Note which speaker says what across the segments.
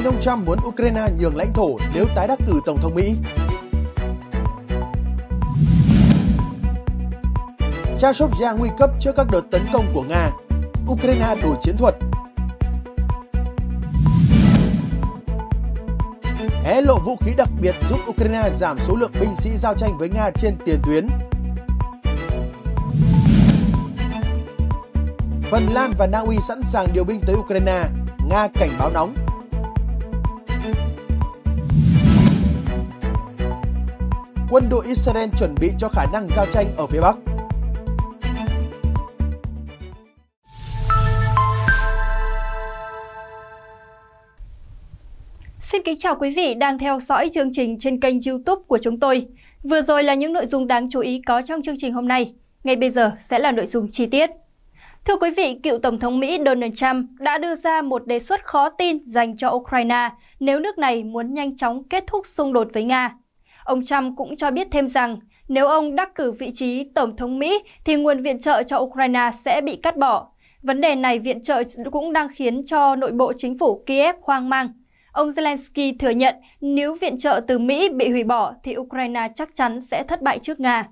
Speaker 1: tin ông Trump muốn Ukraine nhường lãnh thổ nếu tái đắc cử Tổng thống Mỹ. Cha Chashovya nguy cấp trước các đợt tấn công của Nga. Ukraine đổi chiến thuật. Hé lộ vũ khí đặc biệt giúp Ukraine giảm số lượng binh sĩ giao tranh với Nga trên tiền tuyến. Phần Lan và Na Uy sẵn sàng điều binh tới Ukraine, Nga cảnh báo nóng quân đội Israel chuẩn bị cho khả năng giao tranh ở phía Bắc.
Speaker 2: Xin kính chào quý vị đang theo dõi chương trình trên kênh YouTube của chúng tôi. Vừa rồi là những nội dung đáng chú ý có trong chương trình hôm nay. Ngay bây giờ sẽ là nội dung chi tiết. Thưa quý vị, cựu Tổng thống Mỹ Donald Trump đã đưa ra một đề xuất khó tin dành cho Ukraine nếu nước này muốn nhanh chóng kết thúc xung đột với Nga. Ông Trump cũng cho biết thêm rằng nếu ông đắc cử vị trí Tổng thống Mỹ thì nguồn viện trợ cho Ukraine sẽ bị cắt bỏ. Vấn đề này viện trợ cũng đang khiến cho nội bộ chính phủ Kiev hoang mang. Ông Zelensky thừa nhận nếu viện trợ từ Mỹ bị hủy bỏ thì Ukraine chắc chắn sẽ thất bại trước Nga.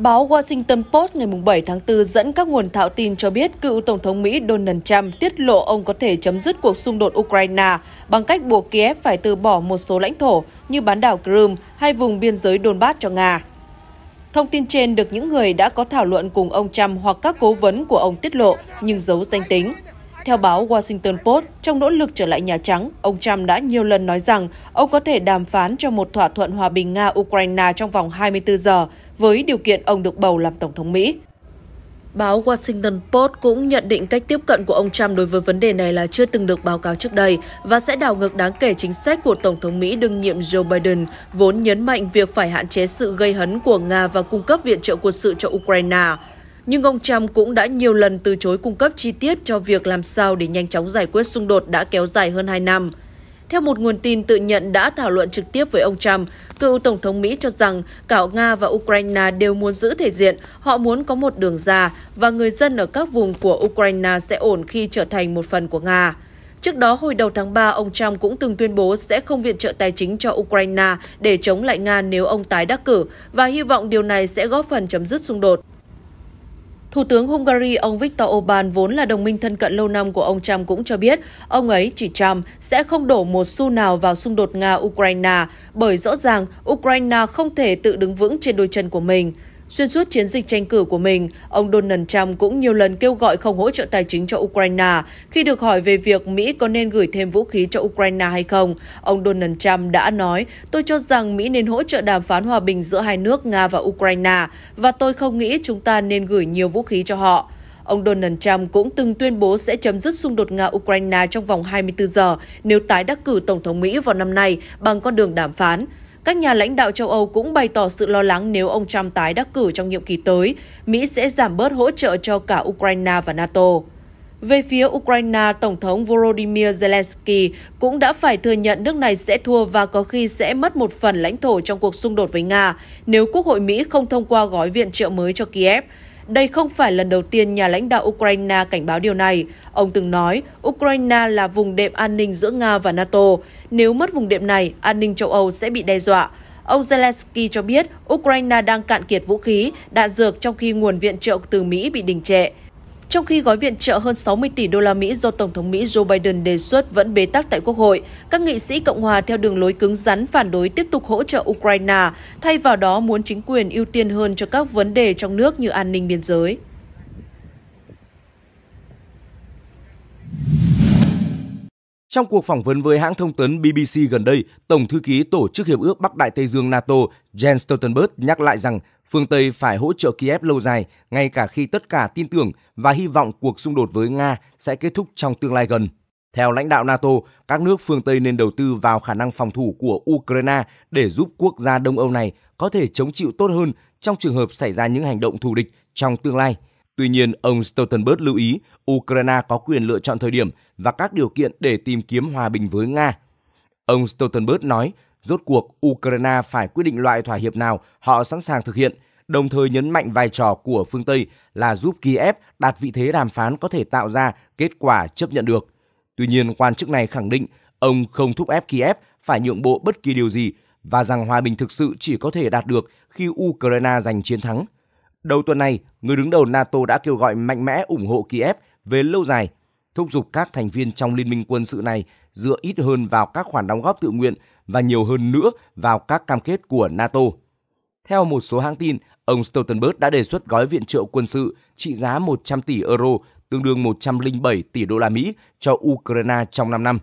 Speaker 3: Báo Washington Post ngày 7 tháng 4 dẫn các nguồn thạo tin cho biết cựu Tổng thống Mỹ Donald Trump tiết lộ ông có thể chấm dứt cuộc xung đột Ukraine bằng cách buộc Kiev phải từ bỏ một số lãnh thổ như bán đảo Crimea hay vùng biên giới Donbass cho Nga. Thông tin trên được những người đã có thảo luận cùng ông Trump hoặc các cố vấn của ông tiết lộ nhưng giấu danh tính. Theo báo Washington Post, trong nỗ lực trở lại Nhà Trắng, ông Trump đã nhiều lần nói rằng ông có thể đàm phán cho một thỏa thuận hòa bình Nga-Ukraine trong vòng 24 giờ, với điều kiện ông được bầu làm Tổng thống Mỹ. Báo Washington Post cũng nhận định cách tiếp cận của ông Trump đối với vấn đề này là chưa từng được báo cáo trước đây và sẽ đảo ngược đáng kể chính sách của Tổng thống Mỹ đương nhiệm Joe Biden, vốn nhấn mạnh việc phải hạn chế sự gây hấn của Nga và cung cấp viện trợ quân sự cho Ukraine. Nhưng ông Trump cũng đã nhiều lần từ chối cung cấp chi tiết cho việc làm sao để nhanh chóng giải quyết xung đột đã kéo dài hơn 2 năm. Theo một nguồn tin tự nhận đã thảo luận trực tiếp với ông Trump, cựu Tổng thống Mỹ cho rằng cả Nga và Ukraine đều muốn giữ thể diện, họ muốn có một đường ra và người dân ở các vùng của Ukraine sẽ ổn khi trở thành một phần của Nga. Trước đó, hồi đầu tháng 3, ông Trump cũng từng tuyên bố sẽ không viện trợ tài chính cho Ukraine để chống lại Nga nếu ông tái đắc cử và hy vọng điều này sẽ góp phần chấm dứt xung đột. Thủ tướng Hungary ông Viktor Orbán vốn là đồng minh thân cận lâu năm của ông Trump cũng cho biết ông ấy chỉ Trump sẽ không đổ một xu nào vào xung đột Nga-Ukraine bởi rõ ràng Ukraine không thể tự đứng vững trên đôi chân của mình. Xuyên suốt chiến dịch tranh cử của mình, ông Donald Trump cũng nhiều lần kêu gọi không hỗ trợ tài chính cho Ukraine. Khi được hỏi về việc Mỹ có nên gửi thêm vũ khí cho Ukraine hay không, ông Donald Trump đã nói, tôi cho rằng Mỹ nên hỗ trợ đàm phán hòa bình giữa hai nước Nga và Ukraine, và tôi không nghĩ chúng ta nên gửi nhiều vũ khí cho họ. Ông Donald Trump cũng từng tuyên bố sẽ chấm dứt xung đột Nga-Ukraine trong vòng 24 giờ nếu tái đắc cử Tổng thống Mỹ vào năm nay bằng con đường đàm phán. Các nhà lãnh đạo châu Âu cũng bày tỏ sự lo lắng nếu ông Trump tái đắc cử trong nhiệm kỳ tới, Mỹ sẽ giảm bớt hỗ trợ cho cả Ukraine và NATO. Về phía Ukraine, Tổng thống Volodymyr Zelensky cũng đã phải thừa nhận nước này sẽ thua và có khi sẽ mất một phần lãnh thổ trong cuộc xung đột với Nga nếu Quốc hội Mỹ không thông qua gói viện trợ mới cho Kiev. Đây không phải lần đầu tiên nhà lãnh đạo Ukraine cảnh báo điều này. Ông từng nói Ukraine là vùng đệm an ninh giữa Nga và NATO. Nếu mất vùng đệm này, an ninh châu Âu sẽ bị đe dọa. Ông Zelensky cho biết Ukraine đang cạn kiệt vũ khí, đạn dược trong khi nguồn viện trợ từ Mỹ bị đình trệ trong khi gói viện trợ hơn 60 tỷ đô la Mỹ do Tổng thống Mỹ Joe Biden đề xuất vẫn bế tắc tại Quốc hội. Các nghị sĩ Cộng hòa theo đường lối cứng rắn phản đối tiếp tục hỗ trợ Ukraine, thay vào đó muốn chính quyền ưu tiên hơn cho các vấn đề trong nước như an ninh biên giới.
Speaker 4: Trong cuộc phỏng vấn với hãng thông tấn BBC gần đây, Tổng thư ký Tổ chức Hiệp ước Bắc Đại Tây Dương NATO Jens Stoltenberg nhắc lại rằng Phương Tây phải hỗ trợ Kiev lâu dài, ngay cả khi tất cả tin tưởng và hy vọng cuộc xung đột với Nga sẽ kết thúc trong tương lai gần. Theo lãnh đạo NATO, các nước phương Tây nên đầu tư vào khả năng phòng thủ của Ukraine để giúp quốc gia Đông Âu này có thể chống chịu tốt hơn trong trường hợp xảy ra những hành động thù địch trong tương lai. Tuy nhiên, ông Stoltenberg lưu ý Ukraine có quyền lựa chọn thời điểm và các điều kiện để tìm kiếm hòa bình với Nga. Ông Stoltenberg nói rốt cuộc Ukraine phải quyết định loại thỏa hiệp nào họ sẵn sàng thực hiện, đồng thời nhấn mạnh vai trò của phương Tây là giúp Kiev đạt vị thế đàm phán có thể tạo ra kết quả chấp nhận được. Tuy nhiên, quan chức này khẳng định ông không thúc ép Kiev phải nhượng bộ bất kỳ điều gì và rằng hòa bình thực sự chỉ có thể đạt được khi Ukraine giành chiến thắng. Đầu tuần này, người đứng đầu NATO đã kêu gọi mạnh mẽ ủng hộ Kiev về lâu dài, thúc giục các thành viên trong liên minh quân sự này dựa ít hơn vào các khoản đóng góp tự nguyện và nhiều hơn nữa vào các cam kết của NATO. Theo một số hãng tin, ông Stoltenberg đã đề xuất gói viện trợ quân sự trị giá 100 tỷ euro, tương đương 107 tỷ đô la Mỹ cho Ukraine trong 5 năm.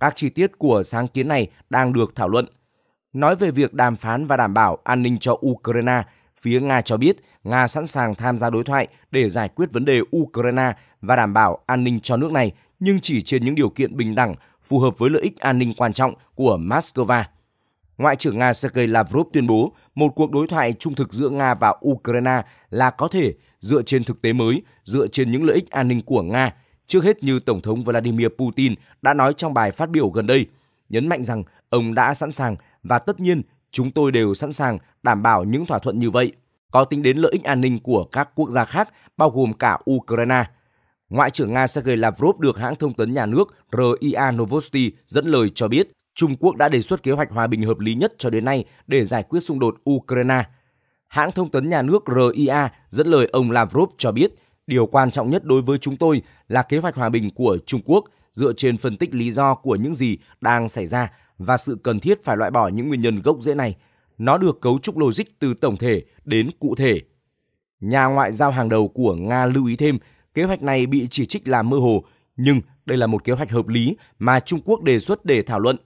Speaker 4: Các chi tiết của sáng kiến này đang được thảo luận. Nói về việc đàm phán và đảm bảo an ninh cho Ukraine, phía Nga cho biết Nga sẵn sàng tham gia đối thoại để giải quyết vấn đề Ukraine và đảm bảo an ninh cho nước này, nhưng chỉ trên những điều kiện bình đẳng phù hợp với lợi ích an ninh quan trọng của Moscow. Ngoại trưởng Nga Sergei Lavrov tuyên bố một cuộc đối thoại trung thực giữa Nga và Ukraine là có thể dựa trên thực tế mới, dựa trên những lợi ích an ninh của Nga, trước hết như Tổng thống Vladimir Putin đã nói trong bài phát biểu gần đây, nhấn mạnh rằng ông đã sẵn sàng và tất nhiên chúng tôi đều sẵn sàng đảm bảo những thỏa thuận như vậy, có tính đến lợi ích an ninh của các quốc gia khác bao gồm cả Ukraine – Ngoại trưởng Nga Sergei Lavrov được hãng thông tấn nhà nước RIA Novosti dẫn lời cho biết Trung Quốc đã đề xuất kế hoạch hòa bình hợp lý nhất cho đến nay để giải quyết xung đột Ukraine. Hãng thông tấn nhà nước RIA dẫn lời ông Lavrov cho biết điều quan trọng nhất đối với chúng tôi là kế hoạch hòa bình của Trung Quốc dựa trên phân tích lý do của những gì đang xảy ra và sự cần thiết phải loại bỏ những nguyên nhân gốc rễ này. Nó được cấu trúc logic từ tổng thể đến cụ thể. Nhà ngoại giao hàng đầu của Nga lưu ý thêm kế hoạch này bị chỉ trích là mơ hồ, nhưng đây là một kế hoạch hợp lý mà Trung Quốc đề xuất để thảo luận.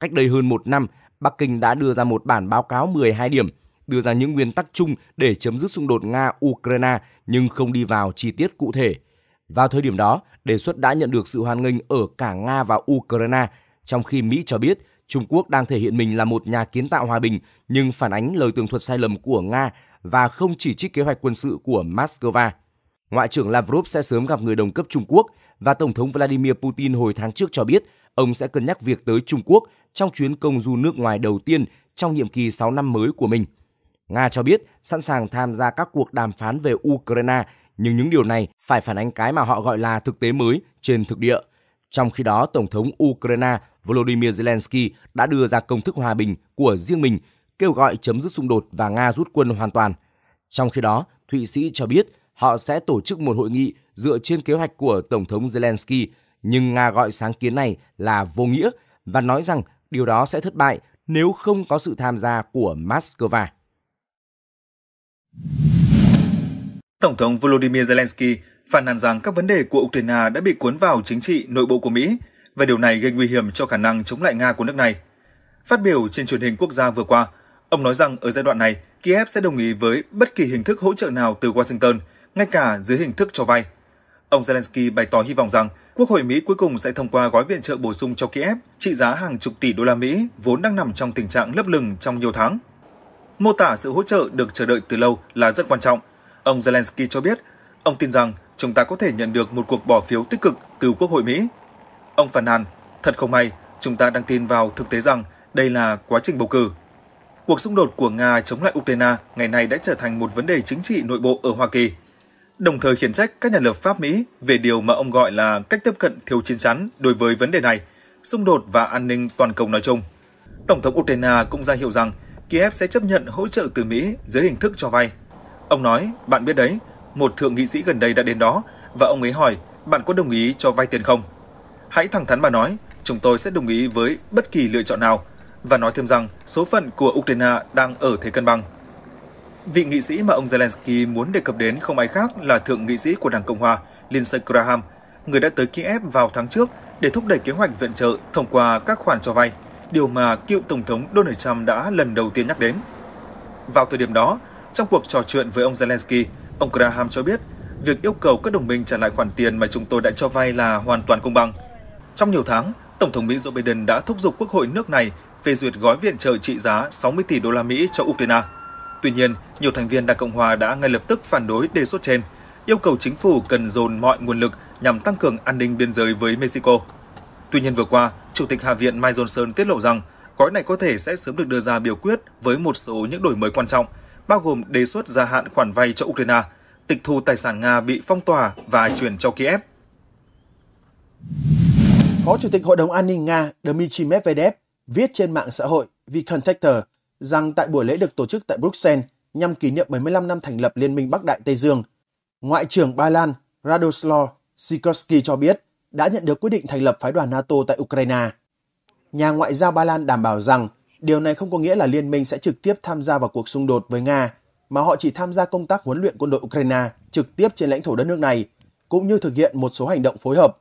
Speaker 4: Cách đây hơn một năm, Bắc Kinh đã đưa ra một bản báo cáo 12 điểm, đưa ra những nguyên tắc chung để chấm dứt xung đột Nga-Ukraine nhưng không đi vào chi tiết cụ thể. Vào thời điểm đó, đề xuất đã nhận được sự hoan nghênh ở cả Nga và Ukraine, trong khi Mỹ cho biết Trung Quốc đang thể hiện mình là một nhà kiến tạo hòa bình nhưng phản ánh lời tường thuật sai lầm của Nga và không chỉ trích kế hoạch quân sự của Moscow. Ngoại trưởng Lavrov sẽ sớm gặp người đồng cấp Trung Quốc và Tổng thống Vladimir Putin hồi tháng trước cho biết ông sẽ cân nhắc việc tới Trung Quốc trong chuyến công du nước ngoài đầu tiên trong nhiệm kỳ 6 năm mới của mình. Nga cho biết sẵn sàng tham gia các cuộc đàm phán về Ukraine, nhưng những điều này phải phản ánh cái mà họ gọi là thực tế mới trên thực địa. Trong khi đó, Tổng thống Ukraine Volodymyr Zelensky đã đưa ra công thức hòa bình của riêng mình, kêu gọi chấm dứt xung đột và Nga rút quân hoàn toàn. Trong khi đó, Thụy Sĩ cho biết họ sẽ tổ chức một hội nghị dựa trên kế hoạch của Tổng thống Zelensky, nhưng Nga gọi sáng kiến này là vô nghĩa và nói rằng điều đó sẽ thất bại nếu không có sự tham gia của Moscow.
Speaker 5: Tổng thống Volodymyr Zelensky phản nàn rằng các vấn đề của Ukraine đã bị cuốn vào chính trị nội bộ của Mỹ và điều này gây nguy hiểm cho khả năng chống lại Nga của nước này. Phát biểu trên truyền hình quốc gia vừa qua, ông nói rằng ở giai đoạn này, Kiev sẽ đồng ý với bất kỳ hình thức hỗ trợ nào từ Washington – ngay cả dưới hình thức cho vay. Ông Zelensky bày tỏ hy vọng rằng Quốc hội Mỹ cuối cùng sẽ thông qua gói viện trợ bổ sung cho Kiev trị giá hàng chục tỷ đô la Mỹ vốn đang nằm trong tình trạng lấp lửng trong nhiều tháng. Mô tả sự hỗ trợ được chờ đợi từ lâu là rất quan trọng. Ông Zelensky cho biết, ông tin rằng chúng ta có thể nhận được một cuộc bỏ phiếu tích cực từ Quốc hội Mỹ. Ông phàn nàn, thật không may, chúng ta đang tin vào thực tế rằng đây là quá trình bầu cử. Cuộc xung đột của Nga chống lại Ukraine ngày nay đã trở thành một vấn đề chính trị nội bộ ở Hoa Kỳ đồng thời khiển trách các nhà lập pháp Mỹ về điều mà ông gọi là cách tiếp cận thiếu chiến chắn đối với vấn đề này, xung đột và an ninh toàn cầu nói chung. Tổng thống Ukraine cũng ra hiệu rằng Kiev sẽ chấp nhận hỗ trợ từ Mỹ dưới hình thức cho vay. Ông nói, bạn biết đấy, một thượng nghị sĩ gần đây đã đến đó và ông ấy hỏi, bạn có đồng ý cho vay tiền không? Hãy thẳng thắn mà nói, chúng tôi sẽ đồng ý với bất kỳ lựa chọn nào và nói thêm rằng số phận của Ukraine đang ở thế cân bằng. Vị nghị sĩ mà ông Zelensky muốn đề cập đến không ai khác là thượng nghị sĩ của Đảng Cộng hòa Lindsey Graham, người đã tới Kiev vào tháng trước để thúc đẩy kế hoạch viện trợ thông qua các khoản cho vay, điều mà cựu Tổng thống Donald Trump đã lần đầu tiên nhắc đến. Vào thời điểm đó, trong cuộc trò chuyện với ông Zelensky, ông Graham cho biết việc yêu cầu các đồng minh trả lại khoản tiền mà chúng tôi đã cho vay là hoàn toàn công bằng. Trong nhiều tháng, Tổng thống Mỹ Joe Biden đã thúc giục Quốc hội nước này phê duyệt gói viện trợ trị giá 60 tỷ đô la Mỹ cho Ukraine. Tuy nhiên, nhiều thành viên Đảng Cộng Hòa đã ngay lập tức phản đối đề xuất trên, yêu cầu chính phủ cần dồn mọi nguồn lực nhằm tăng cường an ninh biên giới với Mexico. Tuy nhiên vừa qua, Chủ tịch Hạ viện Mike Johnson tiết lộ rằng gói này có thể sẽ sớm được đưa ra biểu quyết với một số những đổi mới quan trọng, bao gồm đề xuất gia hạn khoản vay cho Ukraine, tịch thu tài sản Nga bị phong tỏa và chuyển cho Kiev.
Speaker 1: Phó Chủ tịch Hội đồng An ninh Nga Dmitry Medvedev viết trên mạng xã hội Vcontakter rằng tại buổi lễ được tổ chức tại Bruxelles nhằm kỷ niệm 75 năm thành lập Liên minh Bắc Đại Tây Dương, Ngoại trưởng Ba Lan Radoslaw Sikorski cho biết đã nhận được quyết định thành lập phái đoàn NATO tại Ukraine. Nhà ngoại giao Ba Lan đảm bảo rằng điều này không có nghĩa là liên minh sẽ trực tiếp tham gia vào cuộc xung đột với Nga, mà họ chỉ tham gia công tác huấn luyện quân đội Ukraine trực tiếp trên lãnh thổ đất nước này, cũng như thực hiện một số hành động phối hợp.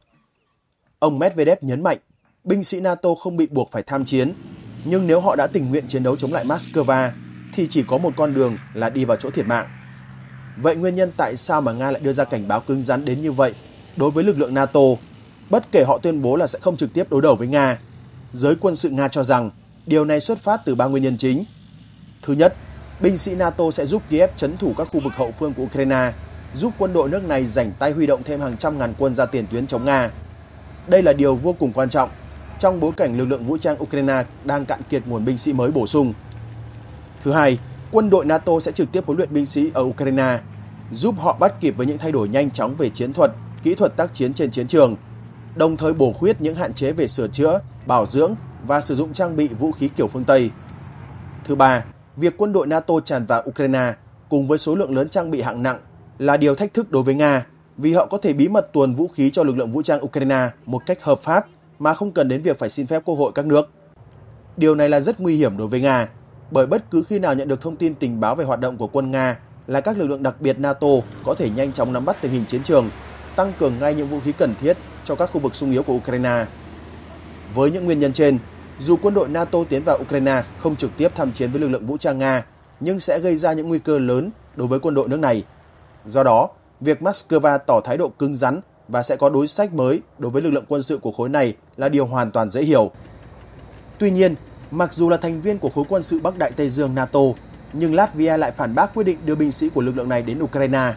Speaker 1: Ông Medvedev nhấn mạnh, binh sĩ NATO không bị buộc phải tham chiến nhưng nếu họ đã tình nguyện chiến đấu chống lại Moscow thì chỉ có một con đường là đi vào chỗ thiệt mạng. Vậy nguyên nhân tại sao mà Nga lại đưa ra cảnh báo cứng rắn đến như vậy đối với lực lượng NATO, bất kể họ tuyên bố là sẽ không trực tiếp đối đầu với Nga? Giới quân sự Nga cho rằng điều này xuất phát từ ba nguyên nhân chính. Thứ nhất, binh sĩ NATO sẽ giúp Kiev chấn thủ các khu vực hậu phương của Ukraine, giúp quân đội nước này rảnh tay huy động thêm hàng trăm ngàn quân ra tiền tuyến chống Nga. Đây là điều vô cùng quan trọng trong bối cảnh lực lượng vũ trang Ukraine đang cạn kiệt nguồn binh sĩ mới bổ sung. Thứ hai, quân đội NATO sẽ trực tiếp huấn luyện binh sĩ ở Ukraine, giúp họ bắt kịp với những thay đổi nhanh chóng về chiến thuật, kỹ thuật tác chiến trên chiến trường, đồng thời bổ khuyết những hạn chế về sửa chữa, bảo dưỡng và sử dụng trang bị vũ khí kiểu phương Tây. Thứ ba, việc quân đội NATO tràn vào Ukraine cùng với số lượng lớn trang bị hạng nặng là điều thách thức đối với Nga vì họ có thể bí mật tuồn vũ khí cho lực lượng vũ trang Ukraine một cách hợp pháp mà không cần đến việc phải xin phép Quốc hội các nước. Điều này là rất nguy hiểm đối với Nga, bởi bất cứ khi nào nhận được thông tin tình báo về hoạt động của quân Nga là các lực lượng đặc biệt NATO có thể nhanh chóng nắm bắt tình hình chiến trường, tăng cường ngay những vũ khí cần thiết cho các khu vực sung yếu của Ukraine. Với những nguyên nhân trên, dù quân đội NATO tiến vào Ukraine không trực tiếp tham chiến với lực lượng vũ trang Nga, nhưng sẽ gây ra những nguy cơ lớn đối với quân đội nước này. Do đó, việc Moscow tỏ thái độ cứng rắn và sẽ có đối sách mới đối với lực lượng quân sự của khối này là điều hoàn toàn dễ hiểu. Tuy nhiên, mặc dù là thành viên của khối quân sự Bắc Đại Tây Dương NATO, nhưng Latvia lại phản bác quyết định đưa binh sĩ của lực lượng này đến Ukraine.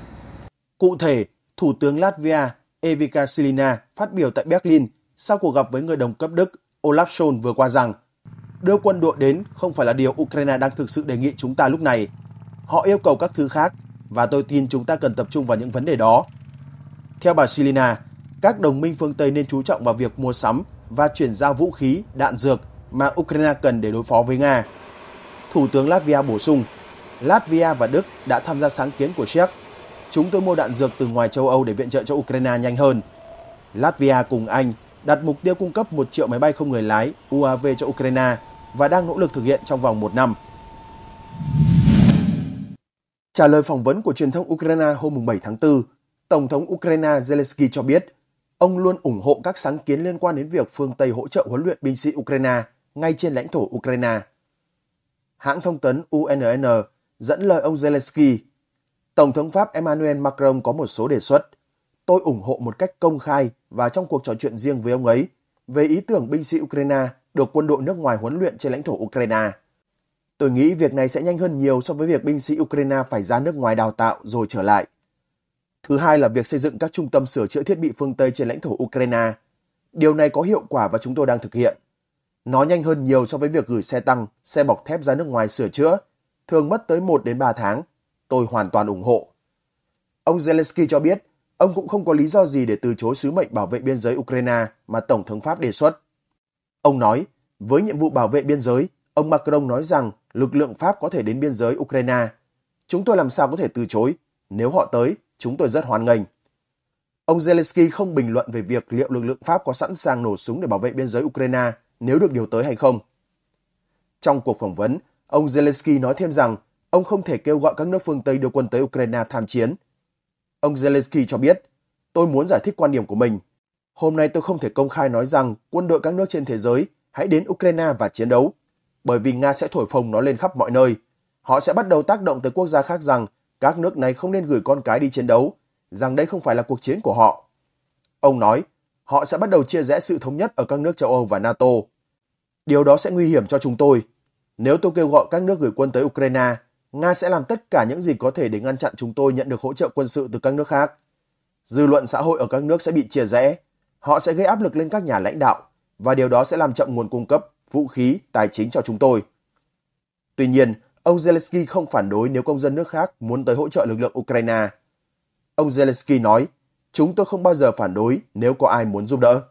Speaker 1: Cụ thể, Thủ tướng Latvia Evika Silina phát biểu tại Berlin sau cuộc gặp với người đồng cấp Đức Olaf Scholz vừa qua rằng đưa quân đội đến không phải là điều Ukraine đang thực sự đề nghị chúng ta lúc này. Họ yêu cầu các thứ khác và tôi tin chúng ta cần tập trung vào những vấn đề đó theo bà Silina, các đồng minh phương Tây nên chú trọng vào việc mua sắm và chuyển giao vũ khí, đạn dược mà Ukraine cần để đối phó với Nga. Thủ tướng Latvia bổ sung, Latvia và Đức đã tham gia sáng kiến của Czech. Chúng tôi mua đạn dược từ ngoài châu Âu để viện trợ cho Ukraine nhanh hơn. Latvia cùng Anh đặt mục tiêu cung cấp 1 triệu máy bay không người lái UAV cho Ukraine và đang nỗ lực thực hiện trong vòng một năm. Trả lời phỏng vấn của truyền thông Ukraine hôm 7 tháng 4, Tổng thống Ukraine Zelensky cho biết ông luôn ủng hộ các sáng kiến liên quan đến việc phương Tây hỗ trợ huấn luyện binh sĩ Ukraine ngay trên lãnh thổ Ukraine. Hãng thông tấn UNN dẫn lời ông Zelensky, Tổng thống Pháp Emmanuel Macron có một số đề xuất. Tôi ủng hộ một cách công khai và trong cuộc trò chuyện riêng với ông ấy về ý tưởng binh sĩ Ukraine được quân đội nước ngoài huấn luyện trên lãnh thổ Ukraine. Tôi nghĩ việc này sẽ nhanh hơn nhiều so với việc binh sĩ Ukraine phải ra nước ngoài đào tạo rồi trở lại. Thứ hai là việc xây dựng các trung tâm sửa chữa thiết bị phương Tây trên lãnh thổ Ukraine. Điều này có hiệu quả và chúng tôi đang thực hiện. Nó nhanh hơn nhiều so với việc gửi xe tăng, xe bọc thép ra nước ngoài sửa chữa, thường mất tới 1 đến 3 tháng. Tôi hoàn toàn ủng hộ. Ông Zelensky cho biết, ông cũng không có lý do gì để từ chối sứ mệnh bảo vệ biên giới Ukraine mà Tổng thống Pháp đề xuất. Ông nói, với nhiệm vụ bảo vệ biên giới, ông Macron nói rằng lực lượng Pháp có thể đến biên giới Ukraine. Chúng tôi làm sao có thể từ chối? Nếu họ tới, chúng tôi rất hoan nghênh. Ông Zelensky không bình luận về việc liệu lực lượng Pháp có sẵn sàng nổ súng để bảo vệ biên giới Ukraine nếu được điều tới hay không. Trong cuộc phỏng vấn, ông Zelensky nói thêm rằng ông không thể kêu gọi các nước phương Tây đưa quân tới Ukraine tham chiến. Ông Zelensky cho biết, tôi muốn giải thích quan điểm của mình. Hôm nay tôi không thể công khai nói rằng quân đội các nước trên thế giới hãy đến Ukraine và chiến đấu, bởi vì Nga sẽ thổi phồng nó lên khắp mọi nơi. Họ sẽ bắt đầu tác động tới quốc gia khác rằng các nước này không nên gửi con cái đi chiến đấu, rằng đây không phải là cuộc chiến của họ. Ông nói, họ sẽ bắt đầu chia rẽ sự thống nhất ở các nước châu Âu và NATO. Điều đó sẽ nguy hiểm cho chúng tôi. Nếu tôi kêu gọi các nước gửi quân tới Ukraine, Nga sẽ làm tất cả những gì có thể để ngăn chặn chúng tôi nhận được hỗ trợ quân sự từ các nước khác. Dư luận xã hội ở các nước sẽ bị chia rẽ. Họ sẽ gây áp lực lên các nhà lãnh đạo và điều đó sẽ làm chậm nguồn cung cấp vũ khí, tài chính cho chúng tôi. Tuy nhiên, Ông Zelensky không phản đối nếu công dân nước khác muốn tới hỗ trợ lực lượng Ukraine. Ông Zelensky nói, chúng tôi không bao giờ phản đối nếu có ai muốn giúp đỡ.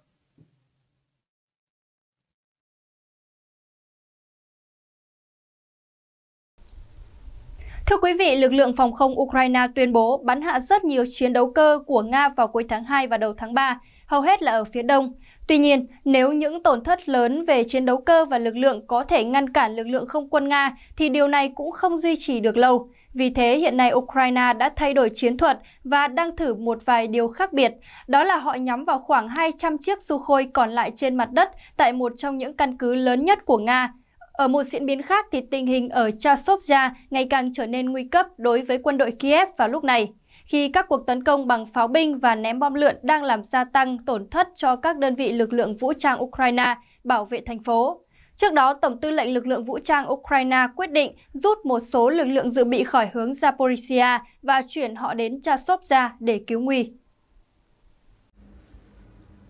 Speaker 2: Thưa quý vị, lực lượng phòng không Ukraine tuyên bố bắn hạ rất nhiều chiến đấu cơ của Nga vào cuối tháng 2 và đầu tháng 3, hầu hết là ở phía đông. Tuy nhiên, nếu những tổn thất lớn về chiến đấu cơ và lực lượng có thể ngăn cản lực lượng không quân Nga thì điều này cũng không duy trì được lâu. Vì thế, hiện nay Ukraine đã thay đổi chiến thuật và đang thử một vài điều khác biệt. Đó là họ nhắm vào khoảng 200 chiếc du khôi còn lại trên mặt đất tại một trong những căn cứ lớn nhất của Nga. Ở một diễn biến khác thì tình hình ở Chasovja ngày càng trở nên nguy cấp đối với quân đội Kiev vào lúc này khi các cuộc tấn công bằng pháo binh và ném bom lượn đang làm gia tăng tổn thất cho các đơn vị lực lượng vũ trang Ukraine bảo vệ thành phố. Trước đó, Tổng tư lệnh lực lượng vũ trang Ukraine quyết định rút một số lực lượng dự bị khỏi hướng Zaporizhia và chuyển họ đến Chasovia để cứu nguy.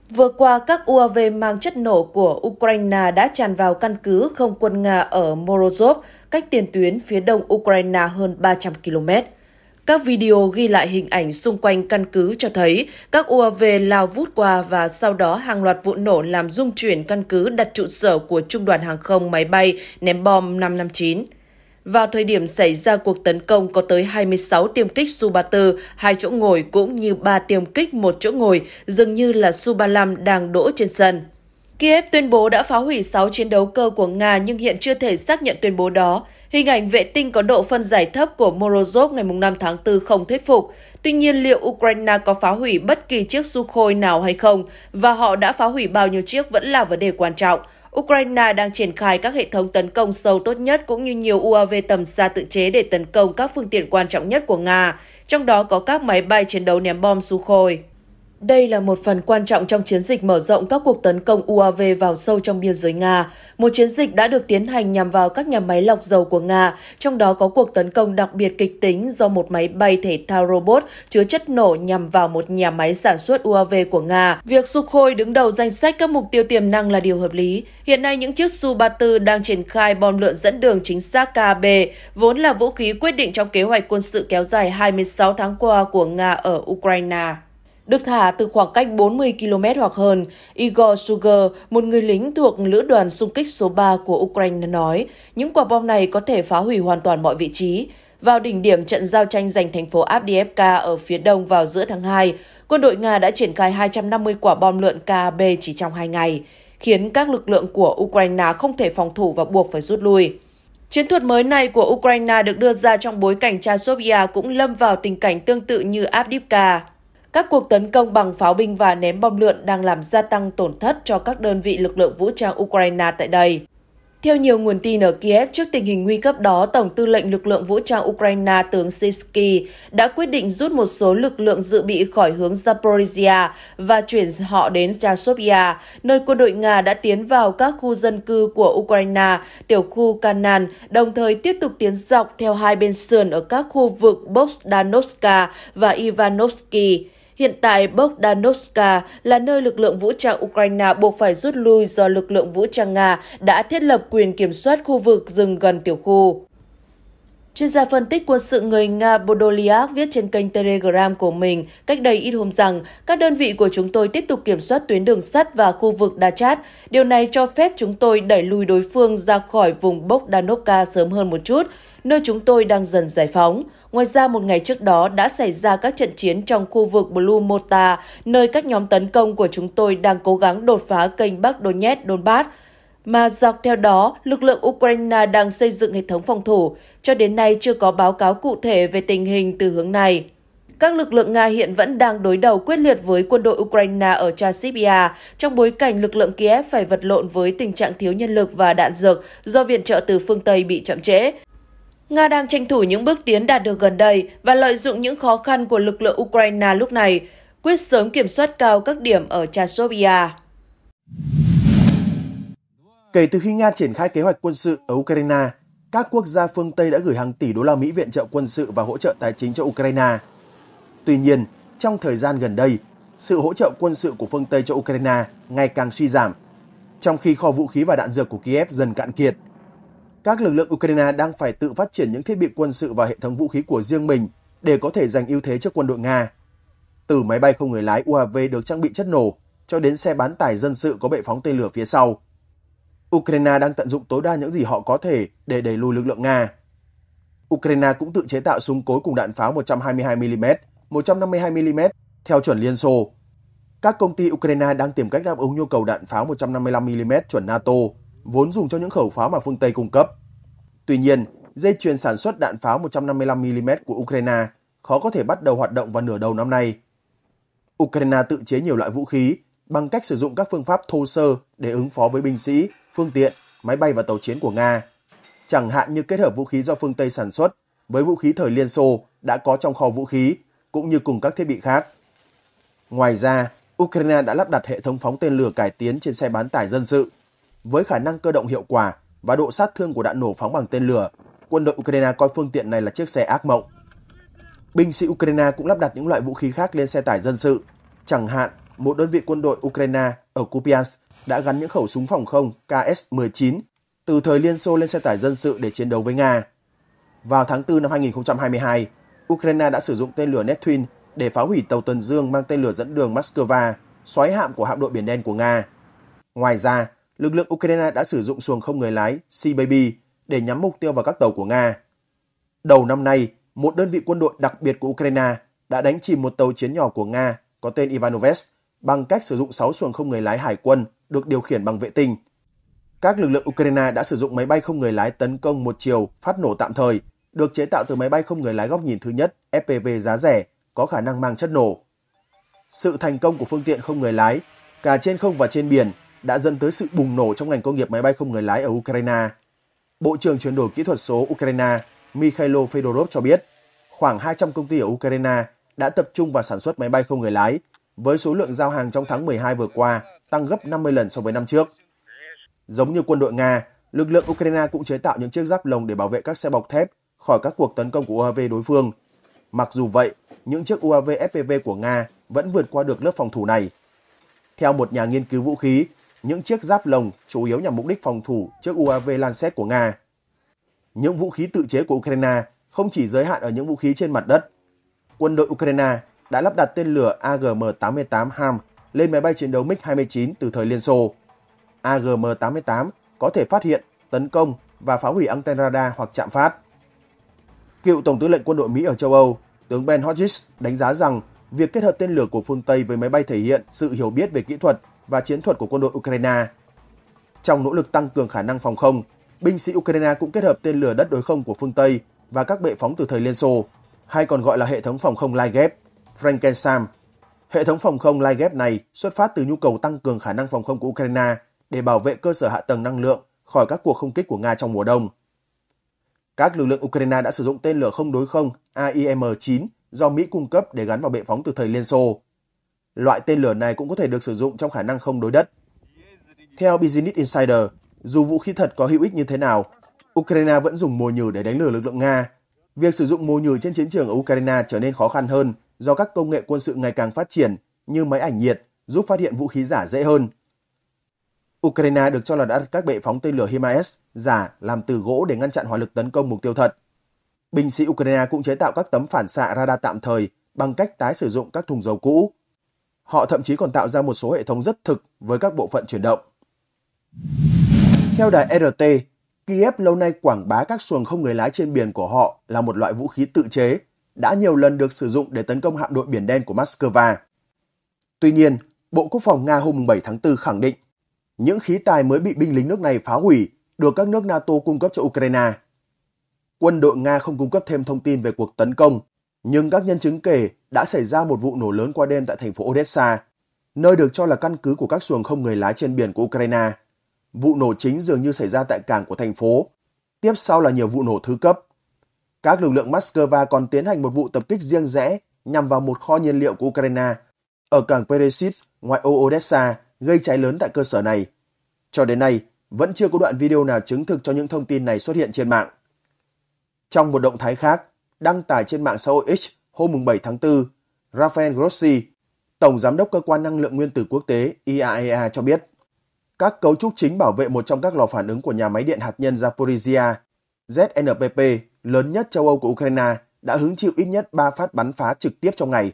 Speaker 3: Vừa qua, các UAV mang chất nổ của Ukraine đã tràn vào căn cứ không quân Nga ở Morozov, cách tiền tuyến phía đông Ukraine hơn 300 km. Các video ghi lại hình ảnh xung quanh căn cứ cho thấy các UAV lao vút qua và sau đó hàng loạt vụ nổ làm rung chuyển căn cứ đặt trụ sở của Trung đoàn Hàng không máy bay ném bom 559. Vào thời điểm xảy ra cuộc tấn công có tới 26 tiêm kích Su-34, hai chỗ ngồi cũng như ba tiêm kích một chỗ ngồi, dường như là Su-35 đang đỗ trên sân. Kiev tuyên bố đã phá hủy 6 chiến đấu cơ của Nga nhưng hiện chưa thể xác nhận tuyên bố đó. Hình ảnh vệ tinh có độ phân giải thấp của Morozov ngày 5 tháng 4 không thuyết phục. Tuy nhiên, liệu Ukraine có phá hủy bất kỳ chiếc Sukhoi nào hay không và họ đã phá hủy bao nhiêu chiếc vẫn là vấn đề quan trọng. Ukraine đang triển khai các hệ thống tấn công sâu tốt nhất cũng như nhiều UAV tầm xa tự chế để tấn công các phương tiện quan trọng nhất của Nga, trong đó có các máy bay chiến đấu ném bom Sukhoi. Đây là một phần quan trọng trong chiến dịch mở rộng các cuộc tấn công UAV vào sâu trong biên giới Nga. Một chiến dịch đã được tiến hành nhằm vào các nhà máy lọc dầu của Nga, trong đó có cuộc tấn công đặc biệt kịch tính do một máy bay thể thao robot chứa chất nổ nhằm vào một nhà máy sản xuất UAV của Nga. Việc Sukhoi đứng đầu danh sách các mục tiêu tiềm năng là điều hợp lý. Hiện nay, những chiếc Su-34 đang triển khai bom lượn dẫn đường chính xác KB, vốn là vũ khí quyết định trong kế hoạch quân sự kéo dài 26 tháng qua của Nga ở Ukraine. Được thả từ khoảng cách 40 km hoặc hơn, Igor Sugar, một người lính thuộc lữ đoàn xung kích số 3 của Ukraine nói, những quả bom này có thể phá hủy hoàn toàn mọi vị trí. Vào đỉnh điểm trận giao tranh giành thành phố Avdiivka ở phía đông vào giữa tháng 2, quân đội Nga đã triển khai 250 quả bom lượn KB chỉ trong 2 ngày, khiến các lực lượng của Ukraine không thể phòng thủ và buộc phải rút lui. Chiến thuật mới này của Ukraine được đưa ra trong bối cảnh Chasovia cũng lâm vào tình cảnh tương tự như Avdiivka. Các cuộc tấn công bằng pháo binh và ném bom lượn đang làm gia tăng tổn thất cho các đơn vị lực lượng vũ trang Ukraine tại đây. Theo nhiều nguồn tin ở Kiev, trước tình hình nguy cấp đó, Tổng tư lệnh lực lượng vũ trang Ukraine tướng Sisky đã quyết định rút một số lực lượng dự bị khỏi hướng Zaporizhia và chuyển họ đến Chasovia, nơi quân đội Nga đã tiến vào các khu dân cư của Ukraine, tiểu khu Kanan, đồng thời tiếp tục tiến dọc theo hai bên sườn ở các khu vực Bogdanovska và Ivanovsky. Hiện tại Bogdanovska là nơi lực lượng vũ trang Ukraine buộc phải rút lui do lực lượng vũ trang Nga đã thiết lập quyền kiểm soát khu vực rừng gần tiểu khu. Chuyên gia phân tích quân sự người Nga Bodoliak viết trên kênh Telegram của mình cách đây ít hôm rằng các đơn vị của chúng tôi tiếp tục kiểm soát tuyến đường sắt và khu vực Dachat. Điều này cho phép chúng tôi đẩy lùi đối phương ra khỏi vùng Bogdanovka sớm hơn một chút, nơi chúng tôi đang dần giải phóng. Ngoài ra, một ngày trước đó đã xảy ra các trận chiến trong khu vực Blue Mota, nơi các nhóm tấn công của chúng tôi đang cố gắng đột phá kênh Bắc Donetsk Donbass mà dọc theo đó, lực lượng Ukraine đang xây dựng hệ thống phòng thủ. Cho đến nay chưa có báo cáo cụ thể về tình hình từ hướng này. Các lực lượng Nga hiện vẫn đang đối đầu quyết liệt với quân đội Ukraine ở Chasibia trong bối cảnh lực lượng Kiev phải vật lộn với tình trạng thiếu nhân lực và đạn dược do viện trợ từ phương Tây bị chậm trễ. Nga đang tranh thủ những bước tiến đạt được gần đây và lợi dụng những khó khăn của lực lượng Ukraine lúc này, quyết sớm kiểm soát cao các điểm ở Chasovia.
Speaker 1: Kể từ khi Nga triển khai kế hoạch quân sự ở Ukraine, các quốc gia phương Tây đã gửi hàng tỷ đô la Mỹ viện trợ quân sự và hỗ trợ tài chính cho Ukraine. Tuy nhiên, trong thời gian gần đây, sự hỗ trợ quân sự của phương Tây cho Ukraine ngày càng suy giảm, trong khi kho vũ khí và đạn dược của Kiev dần cạn kiệt. Các lực lượng Ukraine đang phải tự phát triển những thiết bị quân sự và hệ thống vũ khí của riêng mình để có thể giành ưu thế trước quân đội Nga. Từ máy bay không người lái UAV được trang bị chất nổ cho đến xe bán tải dân sự có bệ phóng tên lửa phía sau – Ukraine đang tận dụng tối đa những gì họ có thể để đẩy lùi lực lượng Nga. Ukraine cũng tự chế tạo súng cối cùng đạn pháo 122mm, 152mm theo chuẩn Liên Xô. Các công ty Ukraine đang tìm cách đáp ứng nhu cầu đạn pháo 155mm chuẩn NATO, vốn dùng cho những khẩu pháo mà phương Tây cung cấp. Tuy nhiên, dây chuyền sản xuất đạn pháo 155mm của Ukraine khó có thể bắt đầu hoạt động vào nửa đầu năm nay. Ukraine tự chế nhiều loại vũ khí bằng cách sử dụng các phương pháp thô sơ để ứng phó với binh sĩ phương tiện, máy bay và tàu chiến của Nga, chẳng hạn như kết hợp vũ khí do phương Tây sản xuất với vũ khí thời Liên Xô đã có trong kho vũ khí, cũng như cùng các thiết bị khác. Ngoài ra, Ukraine đã lắp đặt hệ thống phóng tên lửa cải tiến trên xe bán tải dân sự. Với khả năng cơ động hiệu quả và độ sát thương của đạn nổ phóng bằng tên lửa, quân đội Ukraine coi phương tiện này là chiếc xe ác mộng. Binh sĩ Ukraine cũng lắp đặt những loại vũ khí khác lên xe tải dân sự. Chẳng hạn, một đơn vị quân đội Ukraine ở Kupiansk đã gắn những khẩu súng phòng không KS-19 từ thời Liên Xô lên xe tải dân sự để chiến đấu với Nga. Vào tháng 4 năm 2022, Ukraine đã sử dụng tên lửa Neptune để phá hủy tàu tuần dương mang tên lửa dẫn đường Moscow, xoáy hạm của hạm đội Biển Đen của Nga. Ngoài ra, lực lượng Ukraine đã sử dụng xuồng không người lái Sea Baby để nhắm mục tiêu vào các tàu của Nga. Đầu năm nay, một đơn vị quân đội đặc biệt của Ukraine đã đánh chìm một tàu chiến nhỏ của Nga có tên Ivanovets bằng cách sử dụng 6 xuồng không người lái hải quân được điều khiển bằng vệ tinh. Các lực lượng Ukraine đã sử dụng máy bay không người lái tấn công một chiều phát nổ tạm thời, được chế tạo từ máy bay không người lái góc nhìn thứ nhất FPV giá rẻ, có khả năng mang chất nổ. Sự thành công của phương tiện không người lái, cả trên không và trên biển, đã dẫn tới sự bùng nổ trong ngành công nghiệp máy bay không người lái ở Ukraine. Bộ trưởng chuyển đổi kỹ thuật số Ukraine Mikhailo Fedorov cho biết, khoảng 200 công ty ở Ukraine đã tập trung vào sản xuất máy bay không người lái, với số lượng giao hàng trong tháng 12 vừa qua tăng gấp 50 lần so với năm trước. Giống như quân đội Nga, lực lượng Ukraine cũng chế tạo những chiếc giáp lồng để bảo vệ các xe bọc thép khỏi các cuộc tấn công của UAV đối phương. Mặc dù vậy, những chiếc UAV FPV của Nga vẫn vượt qua được lớp phòng thủ này. Theo một nhà nghiên cứu vũ khí, những chiếc giáp lồng chủ yếu nhằm mục đích phòng thủ trước UAV Lancet của Nga. Những vũ khí tự chế của Ukraine không chỉ giới hạn ở những vũ khí trên mặt đất. Quân đội Ukraine đã lắp đặt tên lửa AGM-88 HARM lên máy bay chiến đấu MiG-29 từ thời Liên Xô. AGM-88 có thể phát hiện, tấn công và phá hủy anten radar hoặc chạm phát. Cựu Tổng tư lệnh quân đội Mỹ ở châu Âu, tướng Ben Hodges đánh giá rằng việc kết hợp tên lửa của phương Tây với máy bay thể hiện sự hiểu biết về kỹ thuật và chiến thuật của quân đội Ukraine. Trong nỗ lực tăng cường khả năng phòng không, binh sĩ Ukraine cũng kết hợp tên lửa đất đối không của phương Tây và các bệ phóng từ thời Liên Xô, hay còn gọi là hệ thống phòng không lai ghép, Frankenstein Hệ thống phòng không lai ghép này xuất phát từ nhu cầu tăng cường khả năng phòng không của Ukraine để bảo vệ cơ sở hạ tầng năng lượng khỏi các cuộc không kích của Nga trong mùa đông. Các lực lượng Ukraine đã sử dụng tên lửa không đối không AIM-9 do Mỹ cung cấp để gắn vào bệ phóng từ thời Liên Xô. Loại tên lửa này cũng có thể được sử dụng trong khả năng không đối đất. Theo Business Insider, dù vũ khí thật có hữu ích như thế nào, Ukraine vẫn dùng mồi nhử để đánh lừa lực lượng Nga. Việc sử dụng mồi nhử trên chiến trường ở Ukraine trở nên khó khăn hơn do các công nghệ quân sự ngày càng phát triển như máy ảnh nhiệt giúp phát hiện vũ khí giả dễ hơn. Ukraine được cho là đã các bệ phóng tên lửa HIMARS giả làm từ gỗ để ngăn chặn hỏa lực tấn công mục tiêu thật. Binh sĩ Ukraine cũng chế tạo các tấm phản xạ radar tạm thời bằng cách tái sử dụng các thùng dầu cũ. Họ thậm chí còn tạo ra một số hệ thống rất thực với các bộ phận chuyển động. Theo đài RT, Kiev lâu nay quảng bá các xuồng không người lái trên biển của họ là một loại vũ khí tự chế đã nhiều lần được sử dụng để tấn công hạm đội Biển Đen của Moscow. Tuy nhiên, Bộ Quốc phòng Nga hôm 7 tháng 4 khẳng định những khí tài mới bị binh lính nước này phá hủy được các nước NATO cung cấp cho Ukraine. Quân đội Nga không cung cấp thêm thông tin về cuộc tấn công, nhưng các nhân chứng kể đã xảy ra một vụ nổ lớn qua đêm tại thành phố Odessa, nơi được cho là căn cứ của các xuồng không người lái trên biển của Ukraine. Vụ nổ chính dường như xảy ra tại cảng của thành phố, tiếp sau là nhiều vụ nổ thứ cấp các lực lượng Moscow còn tiến hành một vụ tập kích riêng rẽ nhằm vào một kho nhiên liệu của Ukraine ở cảng Peresiv, ngoại ô Odessa, gây cháy lớn tại cơ sở này. Cho đến nay, vẫn chưa có đoạn video nào chứng thực cho những thông tin này xuất hiện trên mạng. Trong một động thái khác, đăng tải trên mạng xã hội X hôm 7 tháng 4, Rafael Grossi, Tổng Giám đốc Cơ quan Năng lượng Nguyên tử Quốc tế IAEA e cho biết, các cấu trúc chính bảo vệ một trong các lò phản ứng của nhà máy điện hạt nhân Zaporizhia, ZNPP, lớn nhất châu Âu của Ukraine, đã hứng chịu ít nhất 3 phát bắn phá trực tiếp trong ngày.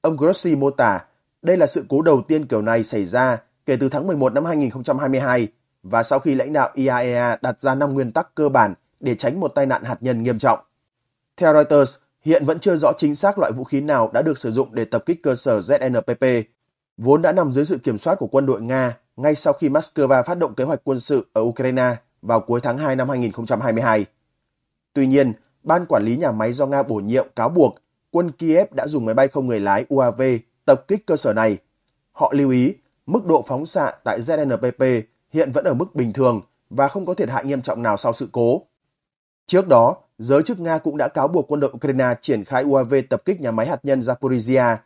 Speaker 1: Ông Grossi mô tả đây là sự cố đầu tiên kiểu này xảy ra kể từ tháng 11 năm 2022 và sau khi lãnh đạo IAEA e đặt ra 5 nguyên tắc cơ bản để tránh một tai nạn hạt nhân nghiêm trọng. Theo Reuters, hiện vẫn chưa rõ chính xác loại vũ khí nào đã được sử dụng để tập kích cơ sở ZNPP, vốn đã nằm dưới sự kiểm soát của quân đội Nga ngay sau khi Moscow phát động kế hoạch quân sự ở Ukraine vào cuối tháng 2 năm 2022. Tuy nhiên, ban quản lý nhà máy do Nga bổ nhiệm cáo buộc quân Kiev đã dùng máy bay không người lái UAV tập kích cơ sở này. Họ lưu ý, mức độ phóng xạ tại ZNPP hiện vẫn ở mức bình thường và không có thiệt hại nghiêm trọng nào sau sự cố. Trước đó, giới chức Nga cũng đã cáo buộc quân đội Ukraine triển khai UAV tập kích nhà máy hạt nhân Zaporizhia.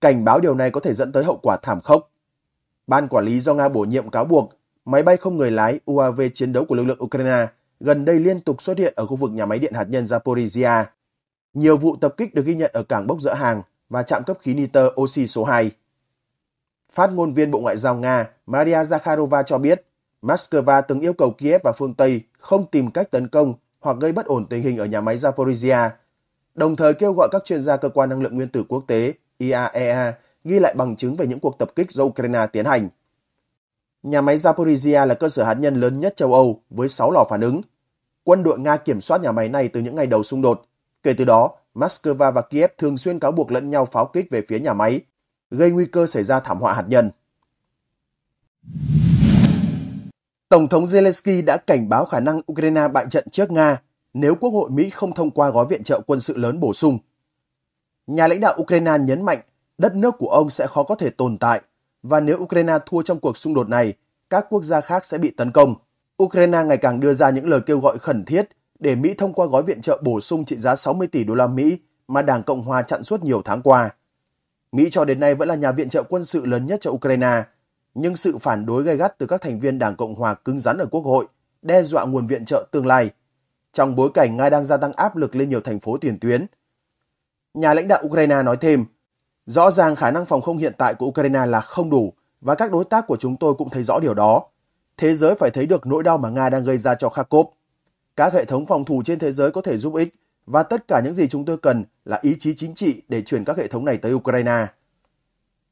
Speaker 1: Cảnh báo điều này có thể dẫn tới hậu quả thảm khốc. Ban quản lý do Nga bổ nhiệm cáo buộc máy bay không người lái UAV chiến đấu của lực lượng Ukraine gần đây liên tục xuất hiện ở khu vực nhà máy điện hạt nhân Zaporizhia. Nhiều vụ tập kích được ghi nhận ở cảng bốc dỡ hàng và trạm cấp khí nitơ oxy số 2. Phát ngôn viên Bộ Ngoại giao Nga Maria Zakharova cho biết, Moscow từng yêu cầu Kiev và phương Tây không tìm cách tấn công hoặc gây bất ổn tình hình ở nhà máy Zaporizhia, đồng thời kêu gọi các chuyên gia cơ quan năng lượng nguyên tử quốc tế IAEA e ghi lại bằng chứng về những cuộc tập kích do Ukraine tiến hành. Nhà máy Zaporizhia là cơ sở hạt nhân lớn nhất châu Âu với 6 lò phản ứng, quân đội Nga kiểm soát nhà máy này từ những ngày đầu xung đột. Kể từ đó, Moscow và Kiev thường xuyên cáo buộc lẫn nhau pháo kích về phía nhà máy, gây nguy cơ xảy ra thảm họa hạt nhân. Tổng thống Zelensky đã cảnh báo khả năng Ukraine bại trận trước Nga nếu Quốc hội Mỹ không thông qua gói viện trợ quân sự lớn bổ sung. Nhà lãnh đạo Ukraine nhấn mạnh đất nước của ông sẽ khó có thể tồn tại và nếu Ukraine thua trong cuộc xung đột này, các quốc gia khác sẽ bị tấn công. Ukraine ngày càng đưa ra những lời kêu gọi khẩn thiết để Mỹ thông qua gói viện trợ bổ sung trị giá 60 tỷ đô la Mỹ mà Đảng Cộng hòa chặn suốt nhiều tháng qua. Mỹ cho đến nay vẫn là nhà viện trợ quân sự lớn nhất cho Ukraine, nhưng sự phản đối gay gắt từ các thành viên Đảng Cộng hòa cứng rắn ở Quốc hội đe dọa nguồn viện trợ tương lai, trong bối cảnh Nga đang gia tăng áp lực lên nhiều thành phố tiền tuyến. Nhà lãnh đạo Ukraine nói thêm, rõ ràng khả năng phòng không hiện tại của Ukraine là không đủ và các đối tác của chúng tôi cũng thấy rõ điều đó thế giới phải thấy được nỗi đau mà Nga đang gây ra cho Kharkov. Các hệ thống phòng thủ trên thế giới có thể giúp ích và tất cả những gì chúng tôi cần là ý chí chính trị để chuyển các hệ thống này tới Ukraine.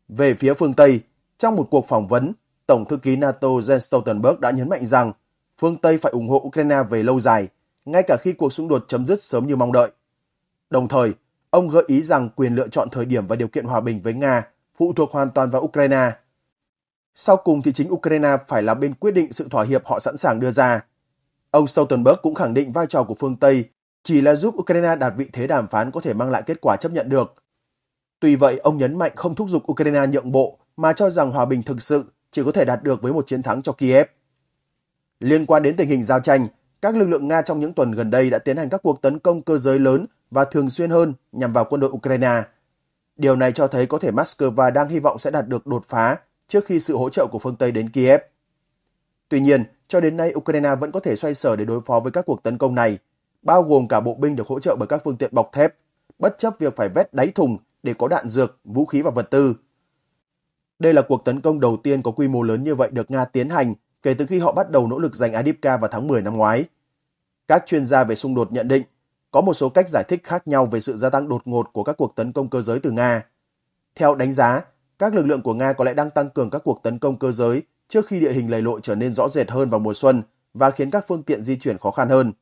Speaker 1: Về phía phương Tây, trong một cuộc phỏng vấn, Tổng thư ký NATO Jens Stoltenberg đã nhấn mạnh rằng phương Tây phải ủng hộ Ukraine về lâu dài, ngay cả khi cuộc xung đột chấm dứt sớm như mong đợi. Đồng thời, ông gợi ý rằng quyền lựa chọn thời điểm và điều kiện hòa bình với Nga phụ thuộc hoàn toàn vào Ukraine – sau cùng thì chính Ukraine phải là bên quyết định sự thỏa hiệp họ sẵn sàng đưa ra. Ông Stoltenberg cũng khẳng định vai trò của phương Tây chỉ là giúp Ukraine đạt vị thế đàm phán có thể mang lại kết quả chấp nhận được. Tuy vậy, ông nhấn mạnh không thúc giục Ukraine nhượng bộ mà cho rằng hòa bình thực sự chỉ có thể đạt được với một chiến thắng cho Kiev. Liên quan đến tình hình giao tranh, các lực lượng Nga trong những tuần gần đây đã tiến hành các cuộc tấn công cơ giới lớn và thường xuyên hơn nhằm vào quân đội Ukraine. Điều này cho thấy có thể Moscow đang hy vọng sẽ đạt được đột phá trước khi sự hỗ trợ của phương Tây đến Kiev. Tuy nhiên, cho đến nay Ukraine vẫn có thể xoay sở để đối phó với các cuộc tấn công này, bao gồm cả bộ binh được hỗ trợ bởi các phương tiện bọc thép, bất chấp việc phải vét đáy thùng để có đạn dược, vũ khí và vật tư. Đây là cuộc tấn công đầu tiên có quy mô lớn như vậy được Nga tiến hành kể từ khi họ bắt đầu nỗ lực giành Adipka vào tháng 10 năm ngoái. Các chuyên gia về xung đột nhận định có một số cách giải thích khác nhau về sự gia tăng đột ngột của các cuộc tấn công cơ giới từ Nga. Theo đánh giá, các lực lượng của Nga có lẽ đang tăng cường các cuộc tấn công cơ giới trước khi địa hình lầy lội trở nên rõ rệt hơn vào mùa xuân và khiến các phương tiện di chuyển khó khăn hơn.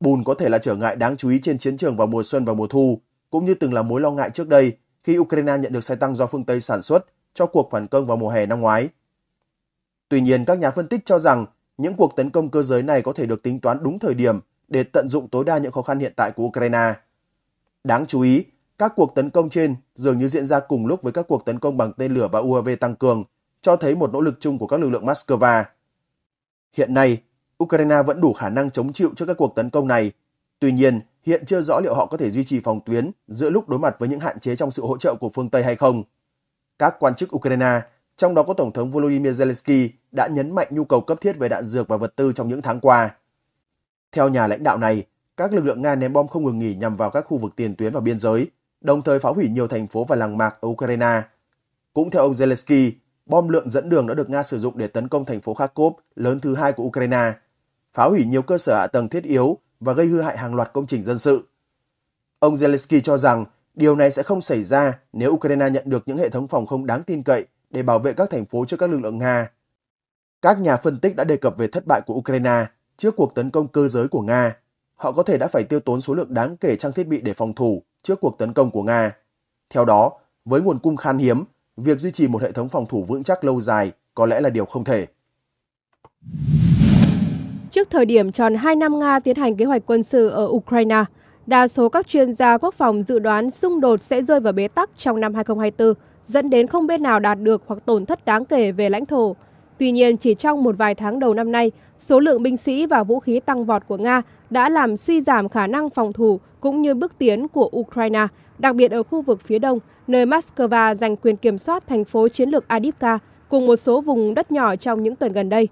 Speaker 1: Bùn có thể là trở ngại đáng chú ý trên chiến trường vào mùa xuân và mùa thu, cũng như từng là mối lo ngại trước đây khi Ukraine nhận được xe tăng do phương Tây sản xuất cho cuộc phản công vào mùa hè năm ngoái. Tuy nhiên, các nhà phân tích cho rằng những cuộc tấn công cơ giới này có thể được tính toán đúng thời điểm để tận dụng tối đa những khó khăn hiện tại của Ukraine. Đáng chú ý, các cuộc tấn công trên dường như diễn ra cùng lúc với các cuộc tấn công bằng tên lửa và UAV tăng cường, cho thấy một nỗ lực chung của các lực lượng Moscow. Hiện nay, Ukraine vẫn đủ khả năng chống chịu trước các cuộc tấn công này. Tuy nhiên, hiện chưa rõ liệu họ có thể duy trì phòng tuyến giữa lúc đối mặt với những hạn chế trong sự hỗ trợ của phương Tây hay không. Các quan chức Ukraine, trong đó có Tổng thống Volodymyr Zelensky, đã nhấn mạnh nhu cầu cấp thiết về đạn dược và vật tư trong những tháng qua. Theo nhà lãnh đạo này, các lực lượng Nga ném bom không ngừng nghỉ nhằm vào các khu vực tiền tuyến và biên giới, đồng thời phá hủy nhiều thành phố và làng mạc ở Ukraine. Cũng theo ông Zelensky, bom lượn dẫn đường đã được Nga sử dụng để tấn công thành phố Kharkov lớn thứ hai của Ukraine, phá hủy nhiều cơ sở hạ tầng thiết yếu và gây hư hại hàng loạt công trình dân sự. Ông Zelensky cho rằng điều này sẽ không xảy ra nếu Ukraine nhận được những hệ thống phòng không đáng tin cậy để bảo vệ các thành phố trước các lực lượng Nga. Các nhà phân tích đã đề cập về thất bại của Ukraine trước cuộc tấn công cơ giới của Nga. Họ có thể đã phải tiêu tốn số lượng đáng kể trang thiết bị để phòng thủ trước cuộc tấn công của Nga. Theo đó, với nguồn cung khan hiếm, việc duy trì một hệ thống phòng thủ vững chắc lâu dài có lẽ là điều không thể.
Speaker 6: Trước thời điểm tròn 2 năm Nga tiến hành kế hoạch quân sự ở Ukraine, đa số các chuyên gia quốc phòng dự đoán xung đột sẽ rơi vào bế tắc trong năm 2024, dẫn đến không bên nào đạt được hoặc tổn thất đáng kể về lãnh thổ. Tuy nhiên, chỉ trong một vài tháng đầu năm nay, số lượng binh sĩ và vũ khí tăng vọt của Nga đã làm suy giảm khả năng phòng thủ cũng như bước tiến của Ukraine, đặc biệt ở khu vực phía đông, nơi Moscow giành quyền kiểm soát thành phố chiến lược Adivka cùng một số vùng đất nhỏ trong những tuần gần đây.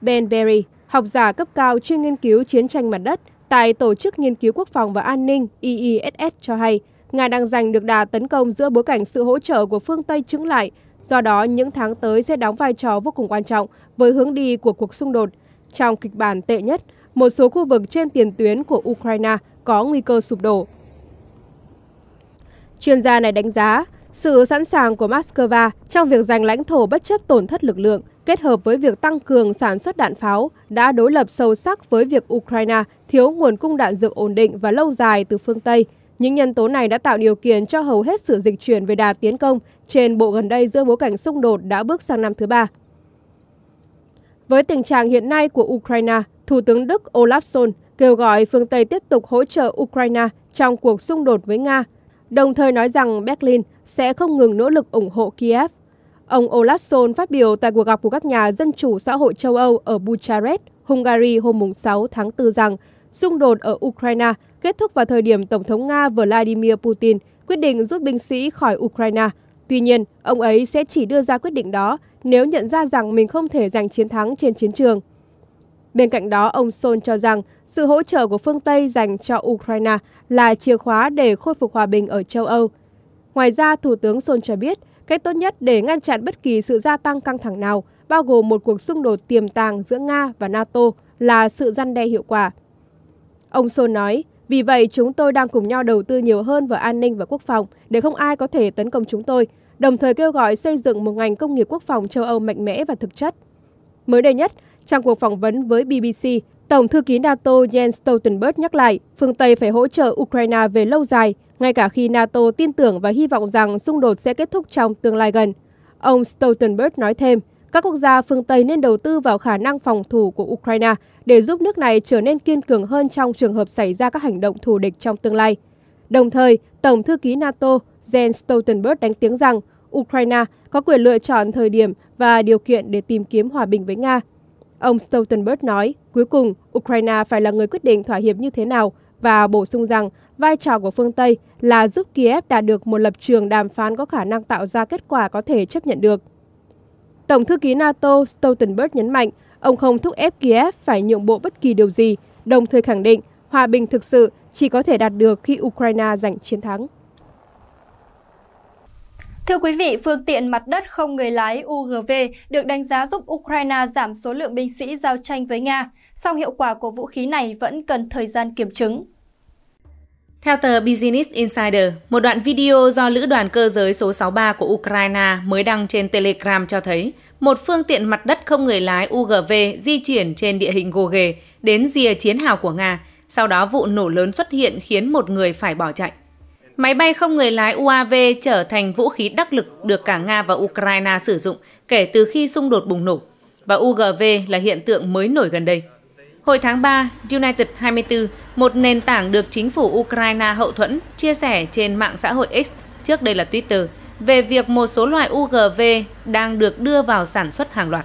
Speaker 6: Ben Berry, học giả cấp cao chuyên nghiên cứu chiến tranh mặt đất tại Tổ chức Nghiên cứu Quốc phòng và An ninh IISS e e cho hay, Nga đang giành được đà tấn công giữa bối cảnh sự hỗ trợ của phương Tây chứng lại, do đó những tháng tới sẽ đóng vai trò vô cùng quan trọng với hướng đi của cuộc xung đột. Trong kịch bản tệ nhất, một số khu vực trên tiền tuyến của Ukraine có nguy cơ sụp đổ. Chuyên gia này đánh giá, sự sẵn sàng của Moscow trong việc giành lãnh thổ bất chấp tổn thất lực lượng kết hợp với việc tăng cường sản xuất đạn pháo đã đối lập sâu sắc với việc Ukraine thiếu nguồn cung đạn dược ổn định và lâu dài từ phương Tây. Những nhân tố này đã tạo điều kiện cho hầu hết sự dịch chuyển về đà tiến công trên bộ gần đây giữa bối cảnh xung đột đã bước sang năm thứ ba. Với tình trạng hiện nay của Ukraine, Thủ tướng Đức Olaf Scholz kêu gọi phương Tây tiếp tục hỗ trợ Ukraine trong cuộc xung đột với Nga, đồng thời nói rằng Berlin sẽ không ngừng nỗ lực ủng hộ Kiev. Ông Olaf Scholz phát biểu tại cuộc gặp của các nhà dân chủ xã hội châu Âu ở Bucharest, Hungary hôm 6 tháng 4 rằng xung đột ở Ukraine kết thúc vào thời điểm Tổng thống Nga Vladimir Putin quyết định rút binh sĩ khỏi Ukraine. Tuy nhiên, ông ấy sẽ chỉ đưa ra quyết định đó nếu nhận ra rằng mình không thể giành chiến thắng trên chiến trường. Bên cạnh đó, ông Sol cho rằng sự hỗ trợ của phương Tây dành cho Ukraine là chìa khóa để khôi phục hòa bình ở châu Âu. Ngoài ra, Thủ tướng Sol cho biết, cách tốt nhất để ngăn chặn bất kỳ sự gia tăng căng thẳng nào, bao gồm một cuộc xung đột tiềm tàng giữa Nga và NATO, là sự răn đe hiệu quả. Ông Sol nói, vì vậy chúng tôi đang cùng nhau đầu tư nhiều hơn vào an ninh và quốc phòng để không ai có thể tấn công chúng tôi, đồng thời kêu gọi xây dựng một ngành công nghiệp quốc phòng châu Âu mạnh mẽ và thực chất. Mới đây nhất, trong cuộc phỏng vấn với BBC, Tổng thư ký NATO Jens Stoltenberg nhắc lại, phương Tây phải hỗ trợ Ukraine về lâu dài, ngay cả khi NATO tin tưởng và hy vọng rằng xung đột sẽ kết thúc trong tương lai gần. Ông Stoltenberg nói thêm, các quốc gia phương Tây nên đầu tư vào khả năng phòng thủ của Ukraine để giúp nước này trở nên kiên cường hơn trong trường hợp xảy ra các hành động thù địch trong tương lai. Đồng thời, Tổng thư ký NATO Jens Stoltenberg đánh tiếng rằng Ukraine có quyền lựa chọn thời điểm và điều kiện để tìm kiếm hòa bình với Nga Ông Stoltenberg nói, cuối cùng, Ukraine phải là người quyết định thỏa hiệp như thế nào và bổ sung rằng vai trò của phương Tây là giúp Kiev đạt được một lập trường đàm phán có khả năng tạo ra kết quả có thể chấp nhận được. Tổng thư ký NATO Stoltenberg nhấn mạnh, ông không thúc ép Kiev phải nhượng bộ bất kỳ điều gì, đồng thời khẳng định hòa bình thực sự chỉ có thể đạt được khi Ukraine giành chiến thắng.
Speaker 2: Thưa quý vị, phương tiện mặt đất không người lái UGV được đánh giá giúp Ukraine giảm số lượng binh sĩ giao tranh với Nga, song hiệu quả của vũ khí này vẫn cần thời gian kiểm chứng.
Speaker 7: Theo tờ Business Insider, một đoạn video do Lữ đoàn cơ giới số 63 của Ukraine mới đăng trên Telegram cho thấy một phương tiện mặt đất không người lái UGV di chuyển trên địa hình gồ ghề đến rìa chiến hào của Nga, sau đó vụ nổ lớn xuất hiện khiến một người phải bỏ chạy máy bay không người lái UAV trở thành vũ khí đắc lực được cả Nga và Ukraine sử dụng kể từ khi xung đột bùng nổ, và UGV là hiện tượng mới nổi gần đây. Hồi tháng 3, United 24, một nền tảng được chính phủ Ukraine hậu thuẫn, chia sẻ trên mạng xã hội X, trước đây là Twitter, về việc một số loại UGV đang được đưa vào sản xuất hàng loạt.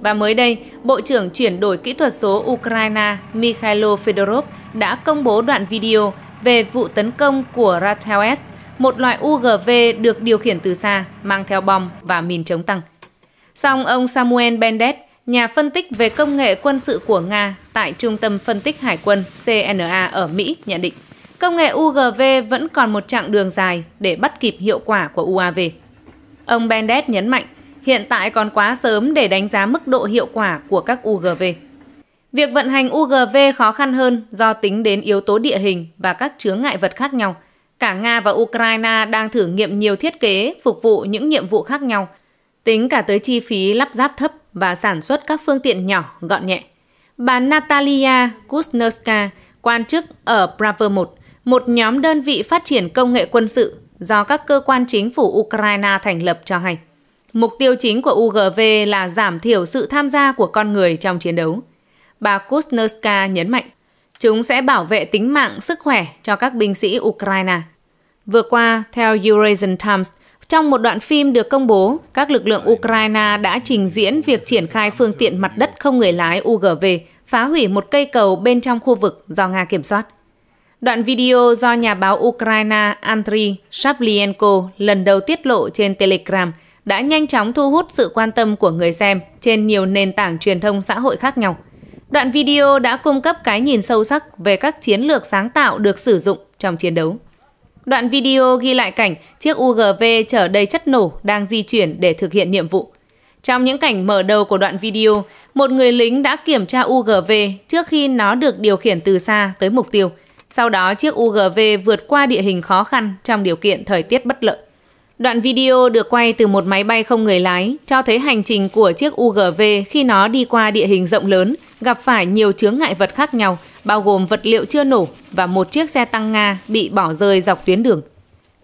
Speaker 7: Và mới đây, Bộ trưởng chuyển đổi kỹ thuật số Ukraine Mikhailo Fedorov đã công bố đoạn video về vụ tấn công của Ratel S, một loại UGV được điều khiển từ xa, mang theo bom và mìn chống tăng. Song ông Samuel Bendet, nhà phân tích về công nghệ quân sự của Nga tại Trung tâm Phân tích Hải quân CNA ở Mỹ nhận định, công nghệ UGV vẫn còn một chặng đường dài để bắt kịp hiệu quả của UAV. Ông Bendet nhấn mạnh, hiện tại còn quá sớm để đánh giá mức độ hiệu quả của các UGV. Việc vận hành UGV khó khăn hơn do tính đến yếu tố địa hình và các chướng ngại vật khác nhau. Cả Nga và Ukraine đang thử nghiệm nhiều thiết kế phục vụ những nhiệm vụ khác nhau, tính cả tới chi phí lắp ráp thấp và sản xuất các phương tiện nhỏ, gọn nhẹ. Bà Natalia Kuznarska, quan chức ở Bravo 1, một nhóm đơn vị phát triển công nghệ quân sự do các cơ quan chính phủ Ukraine thành lập cho hay. Mục tiêu chính của UGV là giảm thiểu sự tham gia của con người trong chiến đấu bà Kuznetska nhấn mạnh. Chúng sẽ bảo vệ tính mạng, sức khỏe cho các binh sĩ Ukraine. Vừa qua, theo Eurasian Times, trong một đoạn phim được công bố, các lực lượng Ukraine đã trình diễn việc triển khai phương tiện mặt đất không người lái UGV phá hủy một cây cầu bên trong khu vực do Nga kiểm soát. Đoạn video do nhà báo Ukraine Andriy Shaplienko lần đầu tiết lộ trên Telegram đã nhanh chóng thu hút sự quan tâm của người xem trên nhiều nền tảng truyền thông xã hội khác nhau – Đoạn video đã cung cấp cái nhìn sâu sắc về các chiến lược sáng tạo được sử dụng trong chiến đấu. Đoạn video ghi lại cảnh chiếc UGV chở đầy chất nổ đang di chuyển để thực hiện nhiệm vụ. Trong những cảnh mở đầu của đoạn video, một người lính đã kiểm tra UGV trước khi nó được điều khiển từ xa tới mục tiêu. Sau đó chiếc UGV vượt qua địa hình khó khăn trong điều kiện thời tiết bất lợi. Đoạn video được quay từ một máy bay không người lái cho thấy hành trình của chiếc UGV khi nó đi qua địa hình rộng lớn – gặp phải nhiều chướng ngại vật khác nhau, bao gồm vật liệu chưa nổ và một chiếc xe tăng Nga bị bỏ rơi dọc tuyến đường.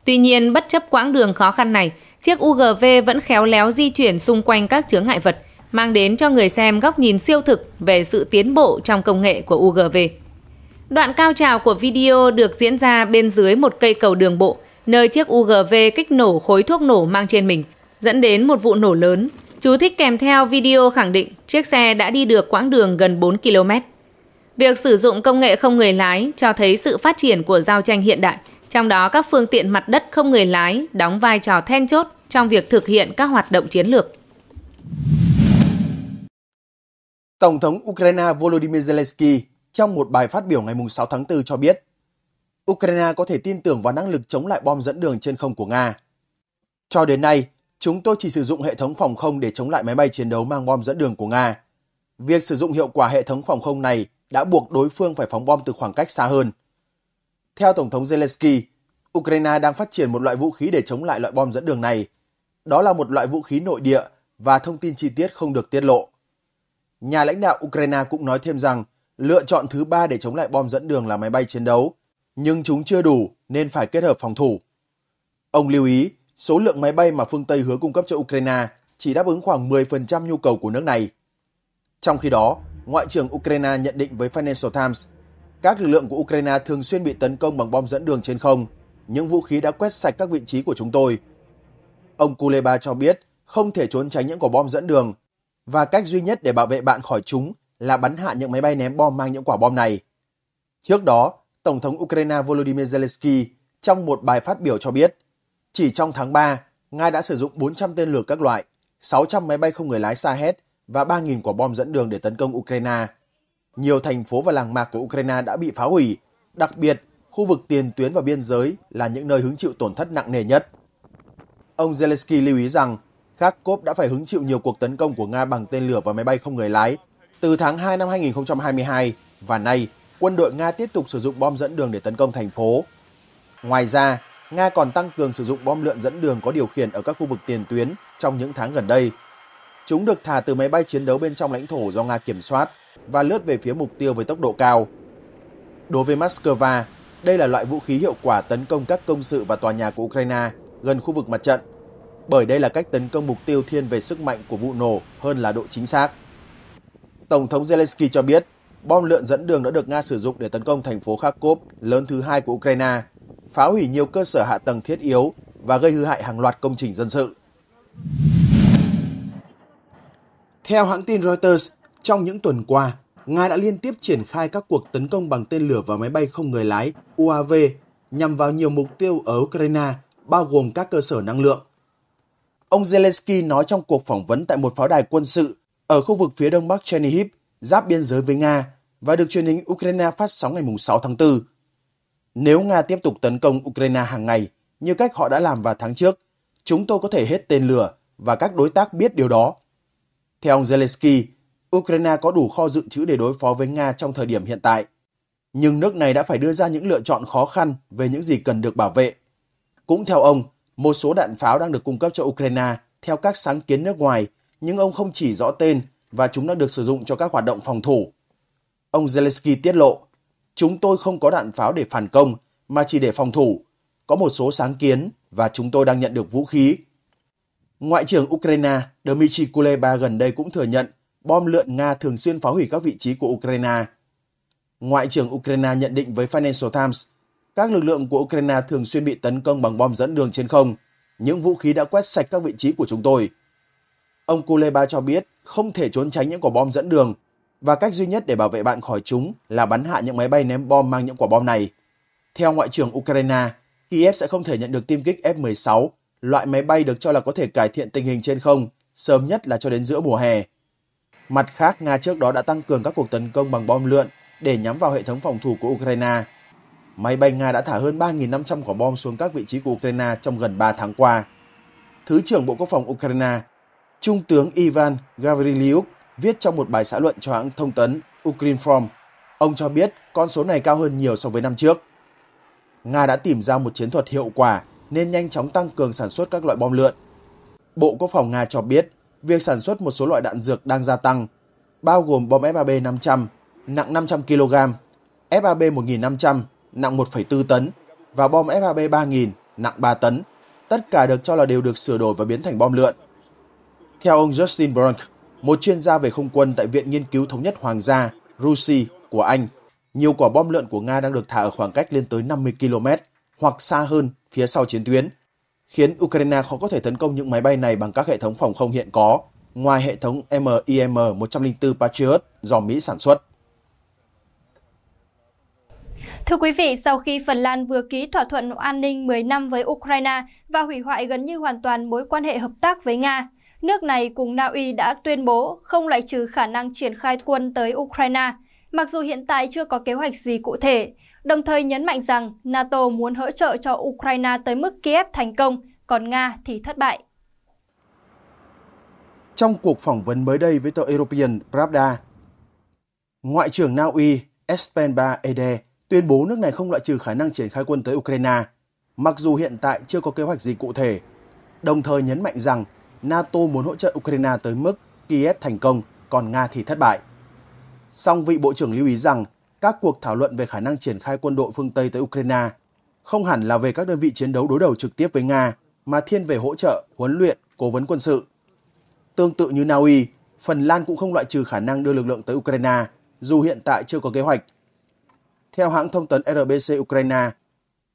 Speaker 7: Tuy nhiên, bất chấp quãng đường khó khăn này, chiếc UGV vẫn khéo léo di chuyển xung quanh các chướng ngại vật, mang đến cho người xem góc nhìn siêu thực về sự tiến bộ trong công nghệ của UGV. Đoạn cao trào của video được diễn ra bên dưới một cây cầu đường bộ, nơi chiếc UGV kích nổ khối thuốc nổ mang trên mình, dẫn đến một vụ nổ lớn Chú thích kèm theo video khẳng định chiếc xe đã đi được quãng đường gần 4 km. Việc sử dụng công nghệ không người lái cho thấy sự phát triển của giao tranh hiện đại, trong đó các phương tiện mặt đất không người lái đóng vai trò then chốt trong việc thực hiện các hoạt động chiến lược.
Speaker 1: Tổng thống Ukraine Volodymyr Zelensky trong một bài phát biểu ngày 6 tháng 4 cho biết, Ukraine có thể tin tưởng vào năng lực chống lại bom dẫn đường trên không của Nga. Cho đến nay, Chúng tôi chỉ sử dụng hệ thống phòng không để chống lại máy bay chiến đấu mang bom dẫn đường của Nga. Việc sử dụng hiệu quả hệ thống phòng không này đã buộc đối phương phải phóng bom từ khoảng cách xa hơn. Theo Tổng thống Zelensky, Ukraine đang phát triển một loại vũ khí để chống lại loại bom dẫn đường này. Đó là một loại vũ khí nội địa và thông tin chi tiết không được tiết lộ. Nhà lãnh đạo Ukraine cũng nói thêm rằng lựa chọn thứ ba để chống lại bom dẫn đường là máy bay chiến đấu, nhưng chúng chưa đủ nên phải kết hợp phòng thủ. Ông lưu ý, số lượng máy bay mà phương Tây hứa cung cấp cho Ukraine chỉ đáp ứng khoảng 10% nhu cầu của nước này. Trong khi đó, Ngoại trưởng Ukraine nhận định với Financial Times, các lực lượng của Ukraine thường xuyên bị tấn công bằng bom dẫn đường trên không, những vũ khí đã quét sạch các vị trí của chúng tôi. Ông Kuleba cho biết không thể trốn tránh những quả bom dẫn đường và cách duy nhất để bảo vệ bạn khỏi chúng là bắn hạ những máy bay ném bom mang những quả bom này. Trước đó, Tổng thống Ukraine Volodymyr Zelensky trong một bài phát biểu cho biết chỉ trong tháng 3, Nga đã sử dụng 400 tên lửa các loại, 600 máy bay không người lái Sahed và 3.000 quả bom dẫn đường để tấn công Ukraine. Nhiều thành phố và làng mạc của Ukraine đã bị phá hủy, đặc biệt khu vực tiền tuyến và biên giới là những nơi hứng chịu tổn thất nặng nề nhất. Ông Zelensky lưu ý rằng Kharkov đã phải hứng chịu nhiều cuộc tấn công của Nga bằng tên lửa và máy bay không người lái từ tháng 2 năm 2022 và nay quân đội Nga tiếp tục sử dụng bom dẫn đường để tấn công thành phố. Ngoài ra, Nga còn tăng cường sử dụng bom lượn dẫn đường có điều khiển ở các khu vực tiền tuyến trong những tháng gần đây. Chúng được thả từ máy bay chiến đấu bên trong lãnh thổ do Nga kiểm soát và lướt về phía mục tiêu với tốc độ cao. Đối với Moscow, đây là loại vũ khí hiệu quả tấn công các công sự và tòa nhà của Ukraine gần khu vực mặt trận, bởi đây là cách tấn công mục tiêu thiên về sức mạnh của vụ nổ hơn là độ chính xác. Tổng thống Zelensky cho biết, bom lượn dẫn đường đã được Nga sử dụng để tấn công thành phố Kharkov lớn thứ hai của Ukraine – phá hủy nhiều cơ sở hạ tầng thiết yếu và gây hư hại hàng loạt công trình dân sự. Theo hãng tin Reuters, trong những tuần qua, Nga đã liên tiếp triển khai các cuộc tấn công bằng tên lửa và máy bay không người lái UAV nhằm vào nhiều mục tiêu ở Ukraine, bao gồm các cơ sở năng lượng. Ông Zelensky nói trong cuộc phỏng vấn tại một pháo đài quân sự ở khu vực phía đông bắc Chernihiv, giáp biên giới với Nga và được truyền hình Ukraine phát sóng ngày 6 tháng 4 nếu Nga tiếp tục tấn công Ukraine hàng ngày như cách họ đã làm vào tháng trước, chúng tôi có thể hết tên lửa và các đối tác biết điều đó. Theo ông Zelensky, Ukraine có đủ kho dự trữ để đối phó với Nga trong thời điểm hiện tại. Nhưng nước này đã phải đưa ra những lựa chọn khó khăn về những gì cần được bảo vệ. Cũng theo ông, một số đạn pháo đang được cung cấp cho Ukraine theo các sáng kiến nước ngoài, nhưng ông không chỉ rõ tên và chúng đã được sử dụng cho các hoạt động phòng thủ. Ông Zelensky tiết lộ, Chúng tôi không có đạn pháo để phản công, mà chỉ để phòng thủ. Có một số sáng kiến và chúng tôi đang nhận được vũ khí. Ngoại trưởng Ukraine Dmitry Kuleba gần đây cũng thừa nhận bom lượn Nga thường xuyên phá hủy các vị trí của Ukraine. Ngoại trưởng Ukraine nhận định với Financial Times, các lực lượng của Ukraine thường xuyên bị tấn công bằng bom dẫn đường trên không. Những vũ khí đã quét sạch các vị trí của chúng tôi. Ông Kuleba cho biết không thể trốn tránh những quả bom dẫn đường và cách duy nhất để bảo vệ bạn khỏi chúng là bắn hạ những máy bay ném bom mang những quả bom này. Theo Ngoại trưởng Ukraine, Kiev sẽ không thể nhận được tiêm kích F-16, loại máy bay được cho là có thể cải thiện tình hình trên không, sớm nhất là cho đến giữa mùa hè. Mặt khác, Nga trước đó đã tăng cường các cuộc tấn công bằng bom lượn để nhắm vào hệ thống phòng thủ của Ukraine. Máy bay Nga đã thả hơn 3.500 quả bom xuống các vị trí của Ukraine trong gần 3 tháng qua. Thứ trưởng Bộ Quốc phòng Ukraine, Trung tướng Ivan Gavrilyuk viết trong một bài xã luận cho hãng thông tấn Ukrinform. Ông cho biết con số này cao hơn nhiều so với năm trước. Nga đã tìm ra một chiến thuật hiệu quả nên nhanh chóng tăng cường sản xuất các loại bom lượn. Bộ Quốc phòng Nga cho biết việc sản xuất một số loại đạn dược đang gia tăng, bao gồm bom FAB 500 nặng 500 kg, FAB 1500 nặng 1,4 tấn và bom FAB 3000 nặng 3 tấn. Tất cả được cho là đều được sửa đổi và biến thành bom lượn. Theo ông Justin Bronk, một chuyên gia về không quân tại Viện Nghiên cứu Thống nhất Hoàng gia Rusi của Anh, nhiều quả bom lợn của Nga đang được thả ở khoảng cách lên tới 50 km hoặc xa hơn phía sau chiến tuyến, khiến Ukraine khó có thể tấn công những máy bay này bằng các hệ thống phòng không hiện có, ngoài hệ thống MIM-104 Patriot do Mỹ sản xuất.
Speaker 2: Thưa quý vị, sau khi Phần Lan vừa ký thỏa thuận an ninh 10 năm với Ukraine và hủy hoại gần như hoàn toàn mối quan hệ hợp tác với Nga, Nước này cùng Na Uy đã tuyên bố không loại trừ khả năng triển khai quân tới Ukraine, mặc dù hiện tại chưa có kế hoạch gì cụ thể, đồng thời nhấn mạnh rằng NATO muốn hỗ trợ cho Ukraine tới mức Kiev thành công, còn Nga thì thất bại.
Speaker 1: Trong cuộc phỏng vấn mới đây với tờ European Pravda, Ngoại trưởng Na Uy Espen Espenba Ede tuyên bố nước này không loại trừ khả năng triển khai quân tới Ukraine, mặc dù hiện tại chưa có kế hoạch gì cụ thể, đồng thời nhấn mạnh rằng NATO muốn hỗ trợ Ukraine tới mức Kiev thành công, còn Nga thì thất bại. Song vị Bộ trưởng lưu ý rằng các cuộc thảo luận về khả năng triển khai quân đội phương Tây tới Ukraine không hẳn là về các đơn vị chiến đấu đối đầu trực tiếp với Nga, mà thiên về hỗ trợ, huấn luyện, cố vấn quân sự. Tương tự như Na Uy, Phần Lan cũng không loại trừ khả năng đưa lực lượng tới Ukraine, dù hiện tại chưa có kế hoạch. Theo hãng thông tấn RBC Ukraine,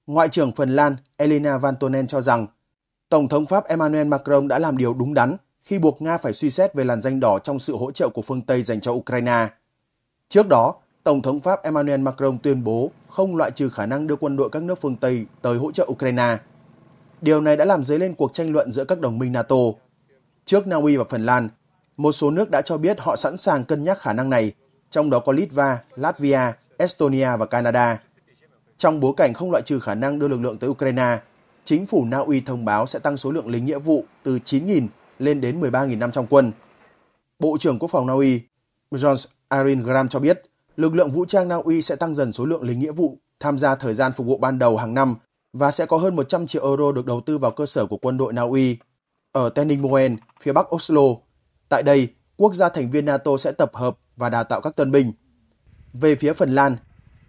Speaker 1: Ngoại trưởng Phần Lan Elena Vantonen cho rằng Tổng thống Pháp Emmanuel Macron đã làm điều đúng đắn khi buộc Nga phải suy xét về làn danh đỏ trong sự hỗ trợ của phương Tây dành cho Ukraine. Trước đó, Tổng thống Pháp Emmanuel Macron tuyên bố không loại trừ khả năng đưa quân đội các nước phương Tây tới hỗ trợ Ukraine. Điều này đã làm dấy lên cuộc tranh luận giữa các đồng minh NATO. Trước Na Uy và Phần Lan, một số nước đã cho biết họ sẵn sàng cân nhắc khả năng này, trong đó có Litva, Latvia, Estonia và Canada. Trong bối cảnh không loại trừ khả năng đưa lực lượng tới Ukraine, chính phủ Na Uy thông báo sẽ tăng số lượng lính nghĩa vụ từ 9.000 lên đến 13.500 quân. Bộ trưởng Quốc phòng Na Uy John Arin Graham cho biết, lực lượng vũ trang Na Uy sẽ tăng dần số lượng lính nghĩa vụ tham gia thời gian phục vụ ban đầu hàng năm và sẽ có hơn 100 triệu euro được đầu tư vào cơ sở của quân đội Na Uy ở Tenningmoen, phía bắc Oslo. Tại đây, quốc gia thành viên NATO sẽ tập hợp và đào tạo các tân binh. Về phía Phần Lan,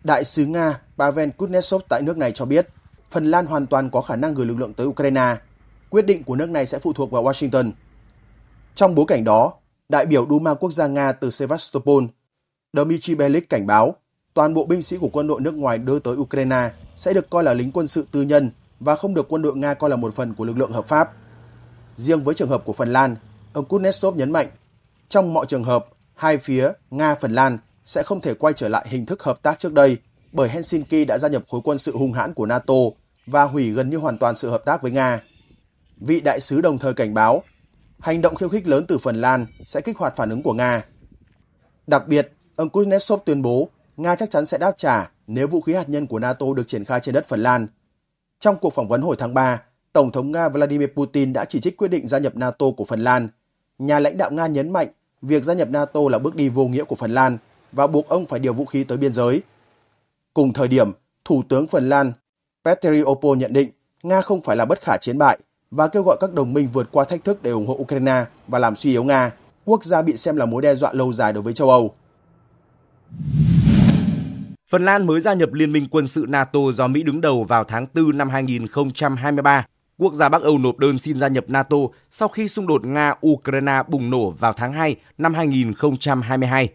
Speaker 1: đại sứ Nga Pavel Kuznetsov tại nước này cho biết, Phần Lan hoàn toàn có khả năng gửi lực lượng tới Ukraine. Quyết định của nước này sẽ phụ thuộc vào Washington. Trong bối cảnh đó, đại biểu Duma Quốc gia Nga từ Sevastopol, Dmitry Belik cảnh báo toàn bộ binh sĩ của quân đội nước ngoài đưa tới Ukraine sẽ được coi là lính quân sự tư nhân và không được quân đội Nga coi là một phần của lực lượng hợp pháp. Riêng với trường hợp của Phần Lan, ông Kuznetsov nhấn mạnh, trong mọi trường hợp, hai phía Nga-Phần Lan sẽ không thể quay trở lại hình thức hợp tác trước đây bởi Helsinki đã gia nhập khối quân sự hung hãn của NATO và hủy gần như hoàn toàn sự hợp tác với Nga. Vị đại sứ đồng thời cảnh báo, hành động khiêu khích lớn từ Phần Lan sẽ kích hoạt phản ứng của Nga. Đặc biệt, ông Kuznetsov tuyên bố Nga chắc chắn sẽ đáp trả nếu vũ khí hạt nhân của NATO được triển khai trên đất Phần Lan. Trong cuộc phỏng vấn hồi tháng 3, Tổng thống Nga Vladimir Putin đã chỉ trích quyết định gia nhập NATO của Phần Lan. Nhà lãnh đạo Nga nhấn mạnh việc gia nhập NATO là bước đi vô nghĩa của Phần Lan và buộc ông phải điều vũ khí tới biên giới. Cùng thời điểm, Thủ tướng Phần Lan Peteriopol nhận định Nga không phải là bất khả chiến bại và kêu gọi các đồng minh vượt qua thách thức để ủng hộ Ukraine và làm suy yếu Nga, quốc gia bị xem là mối đe dọa lâu dài đối với châu Âu.
Speaker 4: Phần Lan mới gia nhập Liên minh quân sự NATO do Mỹ đứng đầu vào tháng 4 năm 2023. Quốc gia Bắc Âu nộp đơn xin gia nhập NATO sau khi xung đột Nga-Ukraine bùng nổ vào tháng 2 năm 2022.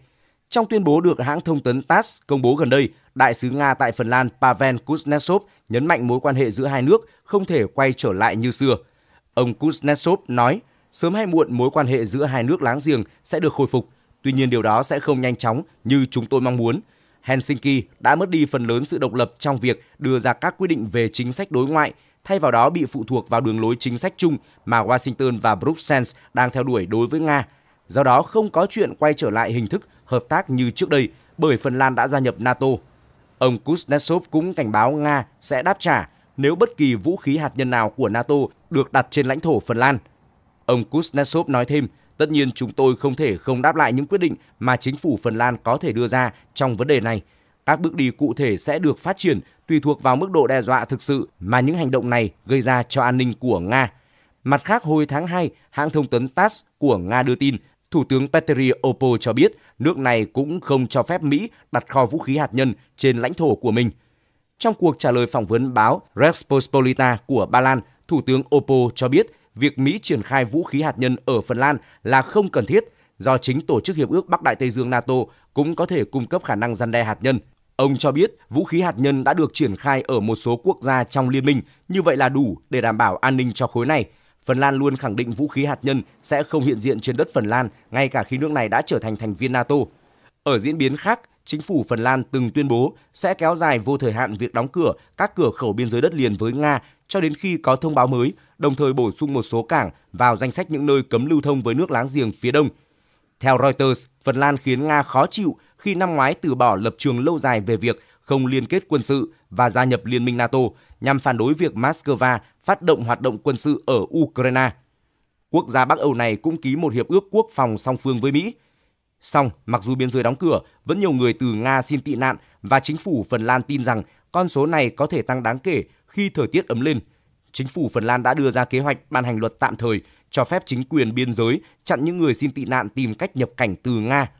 Speaker 4: Trong tuyên bố được hãng thông tấn TASS công bố gần đây, Đại sứ Nga tại Phần Lan Pavel Kuznetsov nhấn mạnh mối quan hệ giữa hai nước không thể quay trở lại như xưa. Ông Kuznetsov nói, sớm hay muộn mối quan hệ giữa hai nước láng giềng sẽ được khôi phục, tuy nhiên điều đó sẽ không nhanh chóng như chúng tôi mong muốn. Helsinki đã mất đi phần lớn sự độc lập trong việc đưa ra các quy định về chính sách đối ngoại, thay vào đó bị phụ thuộc vào đường lối chính sách chung mà Washington và Brussels đang theo đuổi đối với Nga. Do đó không có chuyện quay trở lại hình thức hợp tác như trước đây bởi Phần Lan đã gia nhập NATO Ông Kuznetsov cũng cảnh báo Nga sẽ đáp trả nếu bất kỳ vũ khí hạt nhân nào của NATO được đặt trên lãnh thổ Phần Lan. Ông Kuznetsov nói thêm, tất nhiên chúng tôi không thể không đáp lại những quyết định mà chính phủ Phần Lan có thể đưa ra trong vấn đề này. Các bước đi cụ thể sẽ được phát triển tùy thuộc vào mức độ đe dọa thực sự mà những hành động này gây ra cho an ninh của Nga. Mặt khác, hồi tháng 2, hãng thông tấn TASS của Nga đưa tin Thủ tướng Petteri Opo cho biết nước này cũng không cho phép Mỹ đặt kho vũ khí hạt nhân trên lãnh thổ của mình. Trong cuộc trả lời phỏng vấn báo Respospolita của Ba Lan, Thủ tướng Opo cho biết việc Mỹ triển khai vũ khí hạt nhân ở Phần Lan là không cần thiết do chính Tổ chức Hiệp ước Bắc Đại Tây Dương NATO cũng có thể cung cấp khả năng gian đe hạt nhân. Ông cho biết vũ khí hạt nhân đã được triển khai ở một số quốc gia trong liên minh, như vậy là đủ để đảm bảo an ninh cho khối này – Phần Lan luôn khẳng định vũ khí hạt nhân sẽ không hiện diện trên đất Phần Lan ngay cả khi nước này đã trở thành thành viên NATO. Ở diễn biến khác, chính phủ Phần Lan từng tuyên bố sẽ kéo dài vô thời hạn việc đóng cửa các cửa khẩu biên giới đất liền với Nga cho đến khi có thông báo mới, đồng thời bổ sung một số cảng vào danh sách những nơi cấm lưu thông với nước láng giềng phía đông. Theo Reuters, Phần Lan khiến Nga khó chịu khi năm ngoái từ bỏ lập trường lâu dài về việc không liên kết quân sự và gia nhập Liên minh NATO nhằm phản đối việc Moscow phát động hoạt động quân sự ở Ukraine. Quốc gia Bắc Âu này cũng ký một hiệp ước quốc phòng song phương với Mỹ. Song, mặc dù biên giới đóng cửa, vẫn nhiều người từ Nga xin tị nạn và chính phủ Phần Lan tin rằng con số này có thể tăng đáng kể khi thời tiết ấm lên. Chính phủ Phần Lan đã đưa ra kế hoạch ban hành luật tạm thời cho phép chính quyền biên giới chặn những người xin tị nạn tìm cách nhập cảnh từ Nga.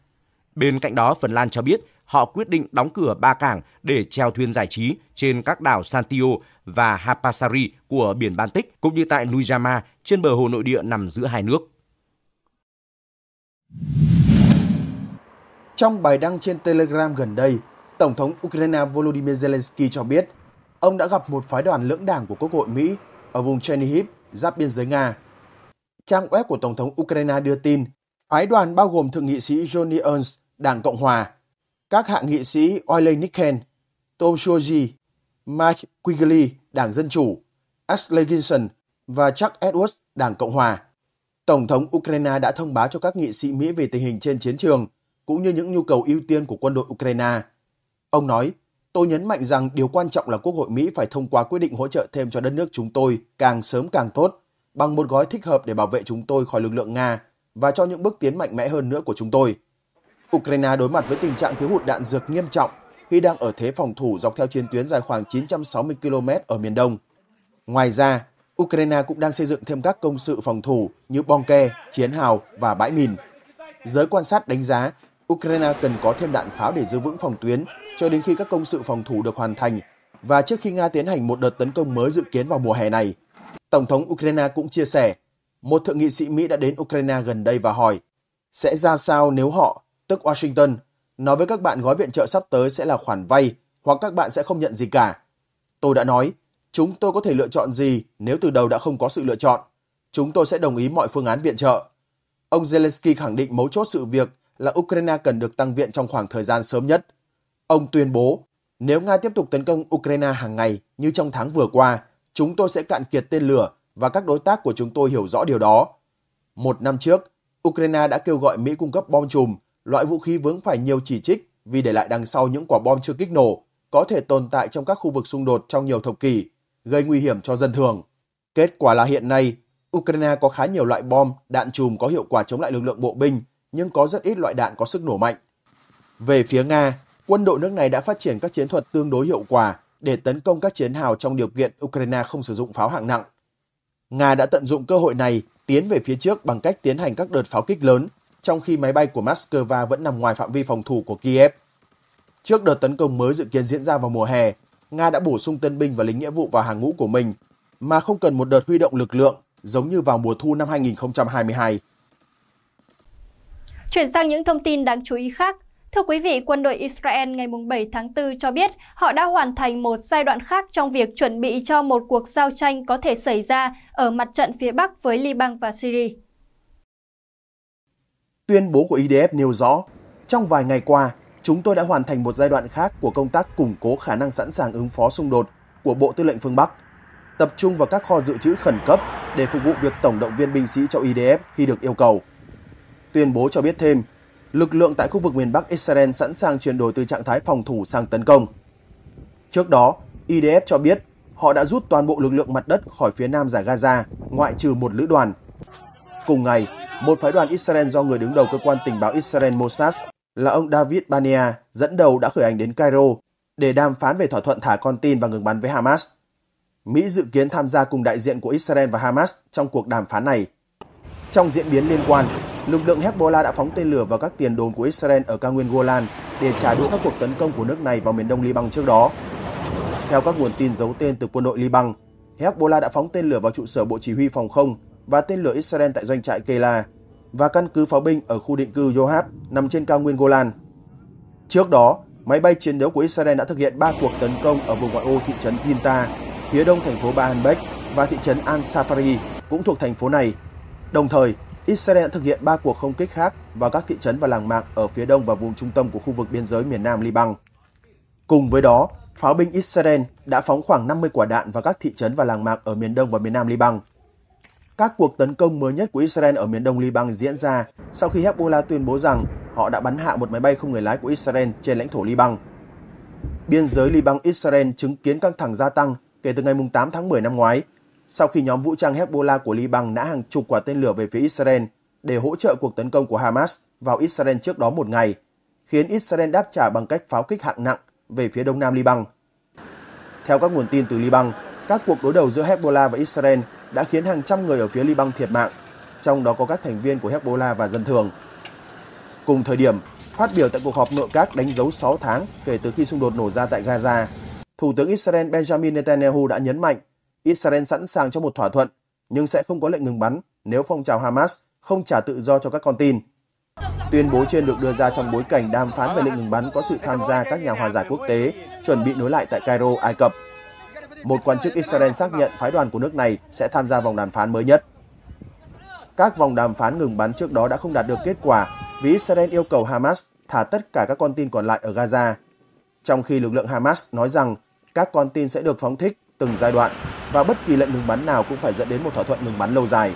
Speaker 4: Bên cạnh đó, Phần Lan cho biết họ quyết định đóng cửa ba cảng để treo thuyền giải trí trên các đảo Santio và Hapasari của biển Baltic, cũng như tại Nujama trên bờ hồ nội địa nằm giữa hai nước.
Speaker 1: Trong bài đăng trên Telegram gần đây, Tổng thống Ukraine Volodymyr Zelensky cho biết ông đã gặp một phái đoàn lưỡng đảng của Quốc hội Mỹ ở vùng Chernihiv, giáp biên giới Nga. Trang web của Tổng thống Ukraine đưa tin, phái đoàn bao gồm Thượng nghị sĩ Johnny Ernst, Đảng Cộng Hòa, các hạ nghị sĩ Oile Nicken, Tom Shoji, Mike Quigley, Đảng Dân Chủ, Ashley Ginson và Chuck Edwards, Đảng Cộng Hòa. Tổng thống Ukraine đã thông báo cho các nghị sĩ Mỹ về tình hình trên chiến trường, cũng như những nhu cầu ưu tiên của quân đội Ukraine. Ông nói, tôi nhấn mạnh rằng điều quan trọng là Quốc hội Mỹ phải thông qua quyết định hỗ trợ thêm cho đất nước chúng tôi càng sớm càng tốt, bằng một gói thích hợp để bảo vệ chúng tôi khỏi lực lượng Nga và cho những bước tiến mạnh mẽ hơn nữa của chúng tôi. Ukraine đối mặt với tình trạng thiếu hụt đạn dược nghiêm trọng khi đang ở thế phòng thủ dọc theo chiến tuyến dài khoảng 960 km ở miền đông. Ngoài ra, Ukraine cũng đang xây dựng thêm các công sự phòng thủ như bong ke, chiến hào và bãi mìn. Giới quan sát đánh giá, Ukraine cần có thêm đạn pháo để giữ vững phòng tuyến cho đến khi các công sự phòng thủ được hoàn thành và trước khi Nga tiến hành một đợt tấn công mới dự kiến vào mùa hè này. Tổng thống Ukraine cũng chia sẻ, một thượng nghị sĩ Mỹ đã đến Ukraine gần đây và hỏi sẽ ra sao nếu họ tức Washington, nói với các bạn gói viện trợ sắp tới sẽ là khoản vay hoặc các bạn sẽ không nhận gì cả. Tôi đã nói, chúng tôi có thể lựa chọn gì nếu từ đầu đã không có sự lựa chọn. Chúng tôi sẽ đồng ý mọi phương án viện trợ. Ông Zelensky khẳng định mấu chốt sự việc là Ukraine cần được tăng viện trong khoảng thời gian sớm nhất. Ông tuyên bố, nếu Nga tiếp tục tấn công Ukraine hàng ngày như trong tháng vừa qua, chúng tôi sẽ cạn kiệt tên lửa và các đối tác của chúng tôi hiểu rõ điều đó. Một năm trước, Ukraine đã kêu gọi Mỹ cung cấp bom chùm Loại vũ khí vướng phải nhiều chỉ trích vì để lại đằng sau những quả bom chưa kích nổ có thể tồn tại trong các khu vực xung đột trong nhiều thập kỷ, gây nguy hiểm cho dân thường. Kết quả là hiện nay, Ukraine có khá nhiều loại bom, đạn chùm có hiệu quả chống lại lực lượng bộ binh, nhưng có rất ít loại đạn có sức nổ mạnh. Về phía Nga, quân đội nước này đã phát triển các chiến thuật tương đối hiệu quả để tấn công các chiến hào trong điều kiện Ukraine không sử dụng pháo hạng nặng. Nga đã tận dụng cơ hội này tiến về phía trước bằng cách tiến hành các đợt pháo kích lớn trong khi máy bay của Moscow vẫn nằm ngoài phạm vi phòng thủ của Kiev. Trước đợt tấn công mới dự kiến diễn ra vào mùa hè, Nga đã bổ sung tân binh và lính nghĩa vụ vào hàng ngũ của mình mà không cần một đợt huy động lực lượng giống như vào mùa thu năm 2022.
Speaker 2: Chuyển sang những thông tin đáng chú ý khác, Thưa quý vị, quân đội Israel ngày 7 tháng 4 cho biết họ đã hoàn thành một giai đoạn khác trong việc chuẩn bị cho một cuộc giao tranh có thể xảy ra ở mặt trận phía Bắc với Liban và Syria.
Speaker 1: Tuyên bố của IDF e nêu rõ, trong vài ngày qua, chúng tôi đã hoàn thành một giai đoạn khác của công tác củng cố khả năng sẵn sàng ứng phó xung đột của Bộ Tư lệnh phương Bắc, tập trung vào các kho dự trữ khẩn cấp để phục vụ việc tổng động viên binh sĩ cho IDF e khi được yêu cầu. Tuyên bố cho biết thêm, lực lượng tại khu vực miền Bắc Israel sẵn sàng chuyển đổi từ trạng thái phòng thủ sang tấn công. Trước đó, IDF e cho biết họ đã rút toàn bộ lực lượng mặt đất khỏi phía nam giải Gaza, ngoại trừ một lữ đoàn. Cùng ngày, một phái đoàn Israel do người đứng đầu cơ quan tình báo Israel Mossad là ông David Bania dẫn đầu đã khởi hành đến Cairo để đàm phán về thỏa thuận thả con tin và ngừng bắn với Hamas. Mỹ dự kiến tham gia cùng đại diện của Israel và Hamas trong cuộc đàm phán này. Trong diễn biến liên quan, lực lượng Hezbollah đã phóng tên lửa vào các tiền đồn của Israel ở cao nguyên Golan để trả đũa các cuộc tấn công của nước này vào miền đông Liban trước đó. Theo các nguồn tin giấu tên từ quân đội Liban, Hezbollah đã phóng tên lửa vào trụ sở Bộ Chỉ huy Phòng không và tên lửa Israel tại doanh trại Kela và căn cứ pháo binh ở khu định cư Yohat nằm trên cao nguyên Golan. Trước đó, máy bay chiến đấu của Israel đã thực hiện 3 cuộc tấn công ở vùng ngoại ô thị trấn Zinta, phía đông thành phố Baalbek và thị trấn An safari cũng thuộc thành phố này. Đồng thời, Israel đã thực hiện 3 cuộc không kích khác vào các thị trấn và làng mạc ở phía đông và vùng trung tâm của khu vực biên giới miền Nam Liban. Cùng với đó, pháo binh Israel đã phóng khoảng 50 quả đạn vào các thị trấn và làng mạc ở miền đông và miền nam Liban, các cuộc tấn công mới nhất của Israel ở miền đông Liban diễn ra sau khi Hezbollah tuyên bố rằng họ đã bắn hạ một máy bay không người lái của Israel trên lãnh thổ Liban. Biên giới Liban-Israel chứng kiến căng thẳng gia tăng kể từ ngày 8 tháng 10 năm ngoái, sau khi nhóm vũ trang Hezbollah của Liban nã hàng chục quả tên lửa về phía Israel để hỗ trợ cuộc tấn công của Hamas vào Israel trước đó một ngày, khiến Israel đáp trả bằng cách pháo kích hạng nặng về phía đông nam Liban. Theo các nguồn tin từ Liban, các cuộc đối đầu giữa Hezbollah và Israel đã khiến hàng trăm người ở phía Liban thiệt mạng, trong đó có các thành viên của Hezbollah và dân thường. Cùng thời điểm, phát biểu tại cuộc họp nội các đánh dấu 6 tháng kể từ khi xung đột nổ ra tại Gaza, Thủ tướng Israel Benjamin Netanyahu đã nhấn mạnh Israel sẵn sàng cho một thỏa thuận nhưng sẽ không có lệnh ngừng bắn nếu phong trào Hamas không trả tự do cho các con tin. Tuyên bố trên được đưa ra trong bối cảnh đàm phán về lệnh ngừng bắn có sự tham gia các nhà hòa giải quốc tế chuẩn bị nối lại tại Cairo, Ai Cập một quan chức Israel xác nhận phái đoàn của nước này sẽ tham gia vòng đàm phán mới nhất. Các vòng đàm phán ngừng bắn trước đó đã không đạt được kết quả vì Israel yêu cầu Hamas thả tất cả các con tin còn lại ở Gaza, trong khi lực lượng Hamas nói rằng các con tin sẽ được phóng thích từng giai đoạn và bất kỳ lệnh ngừng bắn nào cũng phải dẫn đến một thỏa thuận ngừng bắn lâu dài.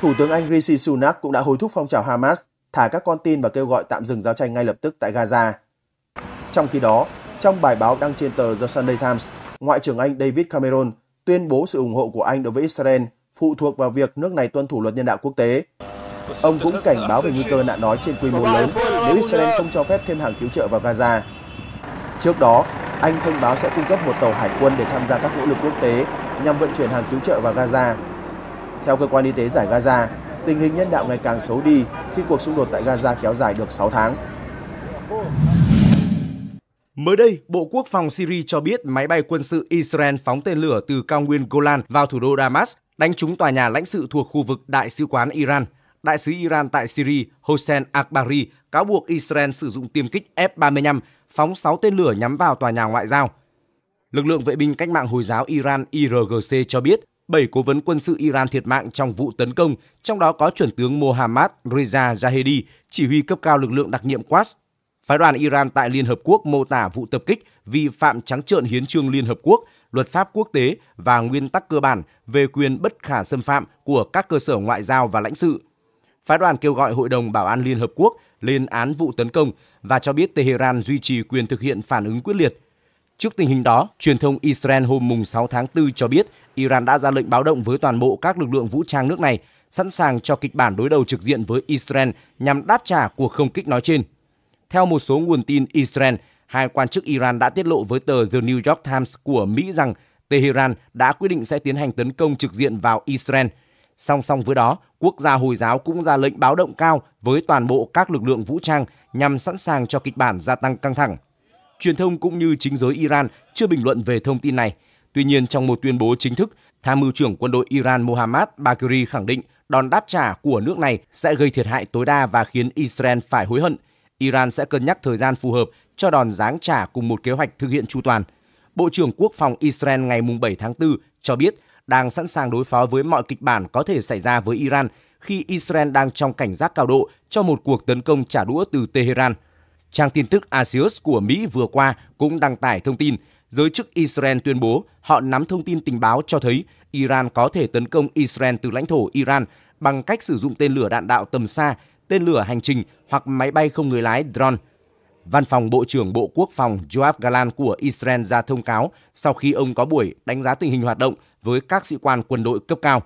Speaker 1: Thủ tướng Anh Rishi Sunak cũng đã hối thúc phong trào Hamas thả các con tin và kêu gọi tạm dừng giao tranh ngay lập tức tại Gaza. Trong khi đó, trong bài báo đăng trên tờ The Sunday Times, Ngoại trưởng Anh David Cameron tuyên bố sự ủng hộ của Anh đối với Israel phụ thuộc vào việc nước này tuân thủ luật nhân đạo quốc tế. Ông cũng cảnh báo về nguy cơ nạn đói trên quy mô lớn nếu Israel không cho phép thêm hàng cứu trợ vào Gaza. Trước đó, Anh thông báo sẽ cung cấp một tàu hải quân để tham gia các nỗ lực quốc tế nhằm vận chuyển hàng cứu trợ vào Gaza. Theo cơ quan y tế giải Gaza, tình hình nhân đạo ngày càng xấu đi khi cuộc xung đột tại Gaza kéo dài được 6 tháng.
Speaker 4: Mới đây, Bộ Quốc phòng Syria cho biết máy bay quân sự Israel phóng tên lửa từ cao nguyên Golan vào thủ đô Damas, đánh trúng tòa nhà lãnh sự thuộc khu vực Đại sứ quán Iran. Đại sứ Iran tại Syria Hossein Akbari cáo buộc Israel sử dụng tiêm kích F-35 phóng 6 tên lửa nhắm vào tòa nhà ngoại giao. Lực lượng vệ binh cách mạng Hồi giáo Iran IRGC cho biết 7 cố vấn quân sự Iran thiệt mạng trong vụ tấn công, trong đó có chuẩn tướng Mohammad Reza Jahedi, chỉ huy cấp cao lực lượng đặc nhiệm Quds Phái đoàn Iran tại Liên Hợp Quốc mô tả vụ tập kích vi phạm trắng trợn hiến trương Liên Hợp Quốc, luật pháp quốc tế và nguyên tắc cơ bản về quyền bất khả xâm phạm của các cơ sở ngoại giao và lãnh sự. Phái đoàn kêu gọi Hội đồng Bảo an Liên Hợp Quốc lên án vụ tấn công và cho biết Tehran duy trì quyền thực hiện phản ứng quyết liệt. Trước tình hình đó, truyền thông Israel hôm 6 tháng 4 cho biết Iran đã ra lệnh báo động với toàn bộ các lực lượng vũ trang nước này sẵn sàng cho kịch bản đối đầu trực diện với Israel nhằm đáp trả cuộc không kích nói trên. Theo một số nguồn tin Israel, hai quan chức Iran đã tiết lộ với tờ The New York Times của Mỹ rằng Tehran đã quyết định sẽ tiến hành tấn công trực diện vào Israel. Song song với đó, quốc gia Hồi giáo cũng ra lệnh báo động cao với toàn bộ các lực lượng vũ trang nhằm sẵn sàng cho kịch bản gia tăng căng thẳng. Truyền thông cũng như chính giới Iran chưa bình luận về thông tin này. Tuy nhiên, trong một tuyên bố chính thức, Tham mưu trưởng quân đội Iran Mohammad Bakri khẳng định đòn đáp trả của nước này sẽ gây thiệt hại tối đa và khiến Israel phải hối hận – Iran sẽ cân nhắc thời gian phù hợp cho đòn giáng trả cùng một kế hoạch thực hiện chu toàn. Bộ trưởng Quốc phòng Israel ngày 7 tháng 4 cho biết đang sẵn sàng đối phó với mọi kịch bản có thể xảy ra với Iran khi Israel đang trong cảnh giác cao độ cho một cuộc tấn công trả đũa từ Tehran. Trang tin tức Axios của Mỹ vừa qua cũng đăng tải thông tin giới chức Israel tuyên bố họ nắm thông tin tình báo cho thấy Iran có thể tấn công Israel từ lãnh thổ Iran bằng cách sử dụng tên lửa đạn đạo tầm xa, tên lửa hành trình hoặc máy bay không người lái drone. Văn phòng Bộ trưởng Bộ Quốc phòng Joab Galan của Israel ra thông cáo sau khi ông có buổi đánh giá tình hình hoạt động với các sĩ quan quân đội cấp cao.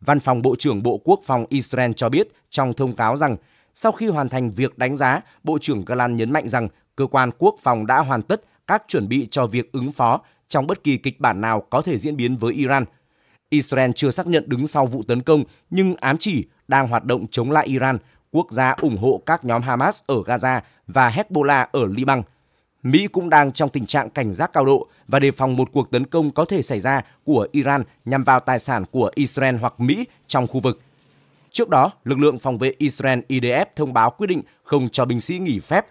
Speaker 4: Văn phòng Bộ trưởng Bộ Quốc phòng Israel cho biết trong thông cáo rằng sau khi hoàn thành việc đánh giá, Bộ trưởng Galan nhấn mạnh rằng cơ quan quốc phòng đã hoàn tất các chuẩn bị cho việc ứng phó trong bất kỳ kịch bản nào có thể diễn biến với Iran. Israel chưa xác nhận đứng sau vụ tấn công nhưng ám chỉ đang hoạt động chống lại Iran quốc gia ủng hộ các nhóm Hamas ở Gaza và Hezbollah ở Liban. Mỹ cũng đang trong tình trạng cảnh giác cao độ và đề phòng một cuộc tấn công có thể xảy ra của Iran nhằm vào tài sản của Israel hoặc Mỹ trong khu vực. Trước đó, lực lượng phòng vệ Israel IDF thông báo quyết định không cho binh sĩ nghỉ phép.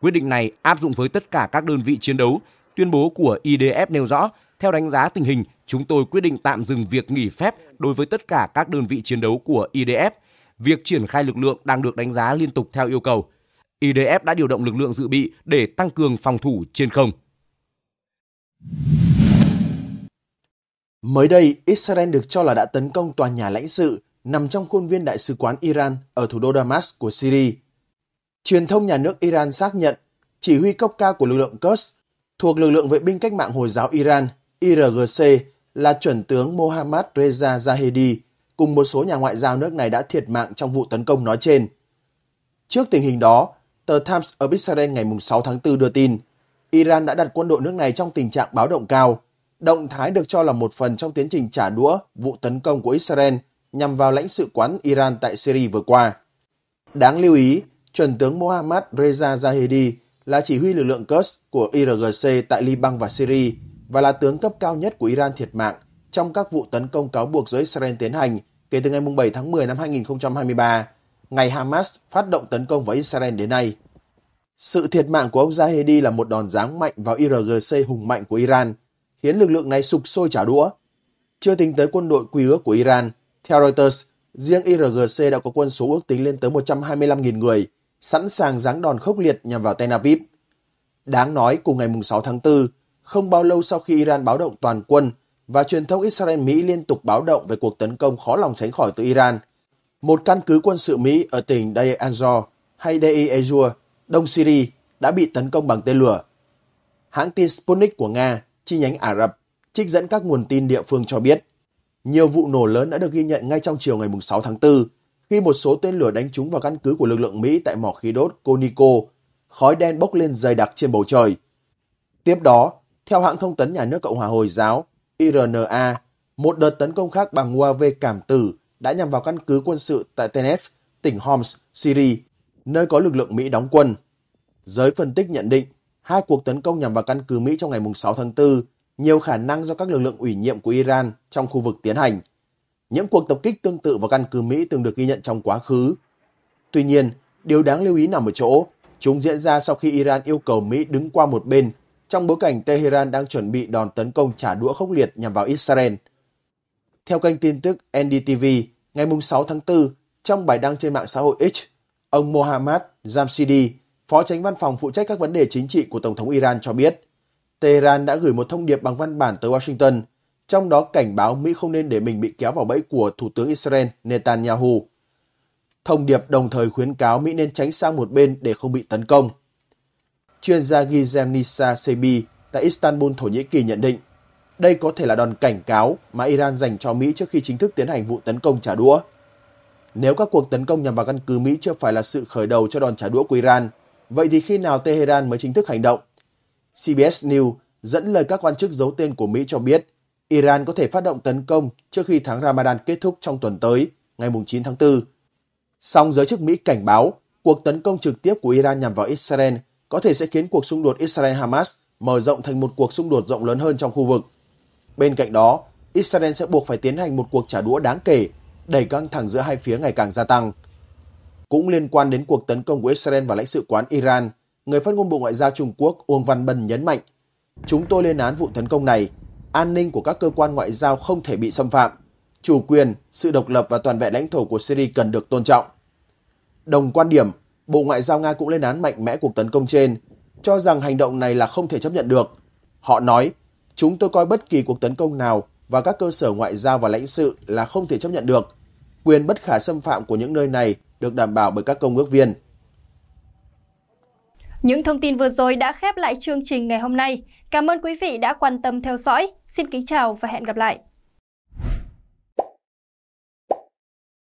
Speaker 4: Quyết định này áp dụng với tất cả các đơn vị chiến đấu. Tuyên bố của IDF nêu rõ, theo đánh giá tình hình, chúng tôi quyết định tạm dừng việc nghỉ phép đối với tất cả các đơn vị chiến đấu của IDF việc triển khai lực lượng đang được đánh giá liên tục theo yêu cầu. IDF đã điều động lực lượng dự bị để tăng cường phòng thủ trên không.
Speaker 1: Mới đây, Israel được cho là đã tấn công tòa nhà lãnh sự nằm trong khuôn viên đại sứ quán Iran ở thủ đô Damas của Syria. Truyền thông nhà nước Iran xác nhận chỉ huy cấp cao của lực lượng Quds thuộc lực lượng vệ binh cách mạng Hồi giáo Iran IRGC là chuẩn tướng Mohammad Reza Zahedi cùng một số nhà ngoại giao nước này đã thiệt mạng trong vụ tấn công nói trên. Trước tình hình đó, tờ Times ở Israel ngày 6 tháng 4 đưa tin, Iran đã đặt quân đội nước này trong tình trạng báo động cao. Động thái được cho là một phần trong tiến trình trả đũa vụ tấn công của Israel nhằm vào lãnh sự quán Iran tại Syria vừa qua. Đáng lưu ý, chuẩn tướng Mohammad Reza Zahedi là chỉ huy lực lượng Quds của IRGC tại Liban và Syria và là tướng cấp cao nhất của Iran thiệt mạng trong các vụ tấn công cáo buộc giữa Israel tiến hành kể từ ngày 7 tháng 10 năm 2023, ngày Hamas phát động tấn công vào Israel đến nay. Sự thiệt mạng của ông Zahedi là một đòn giáng mạnh vào IRGC hùng mạnh của Iran, khiến lực lượng này sụp sôi trả đũa. Chưa tính tới quân đội quy ước của Iran, theo Reuters, riêng IRGC đã có quân số ước tính lên tới 125.000 người, sẵn sàng giáng đòn khốc liệt nhằm vào Tel Aviv. Đáng nói, cùng ngày 6 tháng 4, không bao lâu sau khi Iran báo động toàn quân và truyền thông Israel-Mỹ liên tục báo động về cuộc tấn công khó lòng tránh khỏi từ Iran. Một căn cứ quân sự Mỹ ở tỉnh Deir ez hay Deir ez Đông Syria đã bị tấn công bằng tên lửa. Hãng tin Sputnik của Nga, chi nhánh Ả Rập, trích dẫn các nguồn tin địa phương cho biết, nhiều vụ nổ lớn đã được ghi nhận ngay trong chiều ngày 6 tháng 4, khi một số tên lửa đánh trúng vào căn cứ của lực lượng Mỹ tại mỏ khí đốt Conoco, khói đen bốc lên dày đặc trên bầu trời. Tiếp đó, theo hãng thông tấn nhà nước Cộng hòa Hồi giáo IRNA, một đợt tấn công khác bằng UAV cảm tử đã nhằm vào căn cứ quân sự tại Tenef, tỉnh Homs, Syria, nơi có lực lượng Mỹ đóng quân. Giới phân tích nhận định, hai cuộc tấn công nhằm vào căn cứ Mỹ trong ngày 6 tháng 4 nhiều khả năng do các lực lượng ủy nhiệm của Iran trong khu vực tiến hành. Những cuộc tập kích tương tự vào căn cứ Mỹ từng được ghi nhận trong quá khứ. Tuy nhiên, điều đáng lưu ý nằm ở chỗ, chúng diễn ra sau khi Iran yêu cầu Mỹ đứng qua một bên trong bối cảnh Tehran đang chuẩn bị đòn tấn công trả đũa khốc liệt nhằm vào Israel. Theo kênh tin tức NDTV, ngày 6 tháng 4, trong bài đăng trên mạng xã hội X, ông Mohammad Jamshidi Phó tránh văn phòng phụ trách các vấn đề chính trị của Tổng thống Iran cho biết, Tehran đã gửi một thông điệp bằng văn bản tới Washington, trong đó cảnh báo Mỹ không nên để mình bị kéo vào bẫy của Thủ tướng Israel Netanyahu. Thông điệp đồng thời khuyến cáo Mỹ nên tránh sang một bên để không bị tấn công – chuyên gia Gizem Nisa Sebi tại Istanbul, Thổ Nhĩ Kỳ nhận định đây có thể là đòn cảnh cáo mà Iran dành cho Mỹ trước khi chính thức tiến hành vụ tấn công trả đũa. Nếu các cuộc tấn công nhằm vào căn cứ Mỹ chưa phải là sự khởi đầu cho đòn trả đũa của Iran, vậy thì khi nào Tehran mới chính thức hành động? CBS News dẫn lời các quan chức giấu tên của Mỹ cho biết Iran có thể phát động tấn công trước khi tháng Ramadan kết thúc trong tuần tới, ngày 9 tháng 4. Song giới chức Mỹ cảnh báo cuộc tấn công trực tiếp của Iran nhằm vào Israel có thể sẽ khiến cuộc xung đột Israel-Hamas mở rộng thành một cuộc xung đột rộng lớn hơn trong khu vực. Bên cạnh đó, Israel sẽ buộc phải tiến hành một cuộc trả đũa đáng kể, đẩy căng thẳng giữa hai phía ngày càng gia tăng. Cũng liên quan đến cuộc tấn công của Israel vào lãnh sự quán Iran, người phát ngôn Bộ Ngoại giao Trung Quốc Uông Văn Bân nhấn mạnh, chúng tôi lên án vụ tấn công này, an ninh của các cơ quan ngoại giao không thể bị xâm phạm, chủ quyền, sự độc lập và toàn vẹn lãnh thổ của Syria cần được tôn trọng. Đồng quan điểm, Bộ Ngoại giao Nga cũng lên án mạnh mẽ cuộc tấn công trên, cho rằng hành động này là không thể chấp nhận được. Họ nói, chúng tôi coi bất kỳ cuộc tấn công nào và các cơ sở ngoại giao và lãnh sự là không thể chấp nhận được. Quyền bất khả xâm phạm của những nơi này được đảm bảo bởi các công ước viên.
Speaker 2: Những thông tin vừa rồi đã khép lại chương trình ngày hôm nay. Cảm ơn quý vị đã quan tâm theo dõi. Xin kính chào và hẹn gặp lại.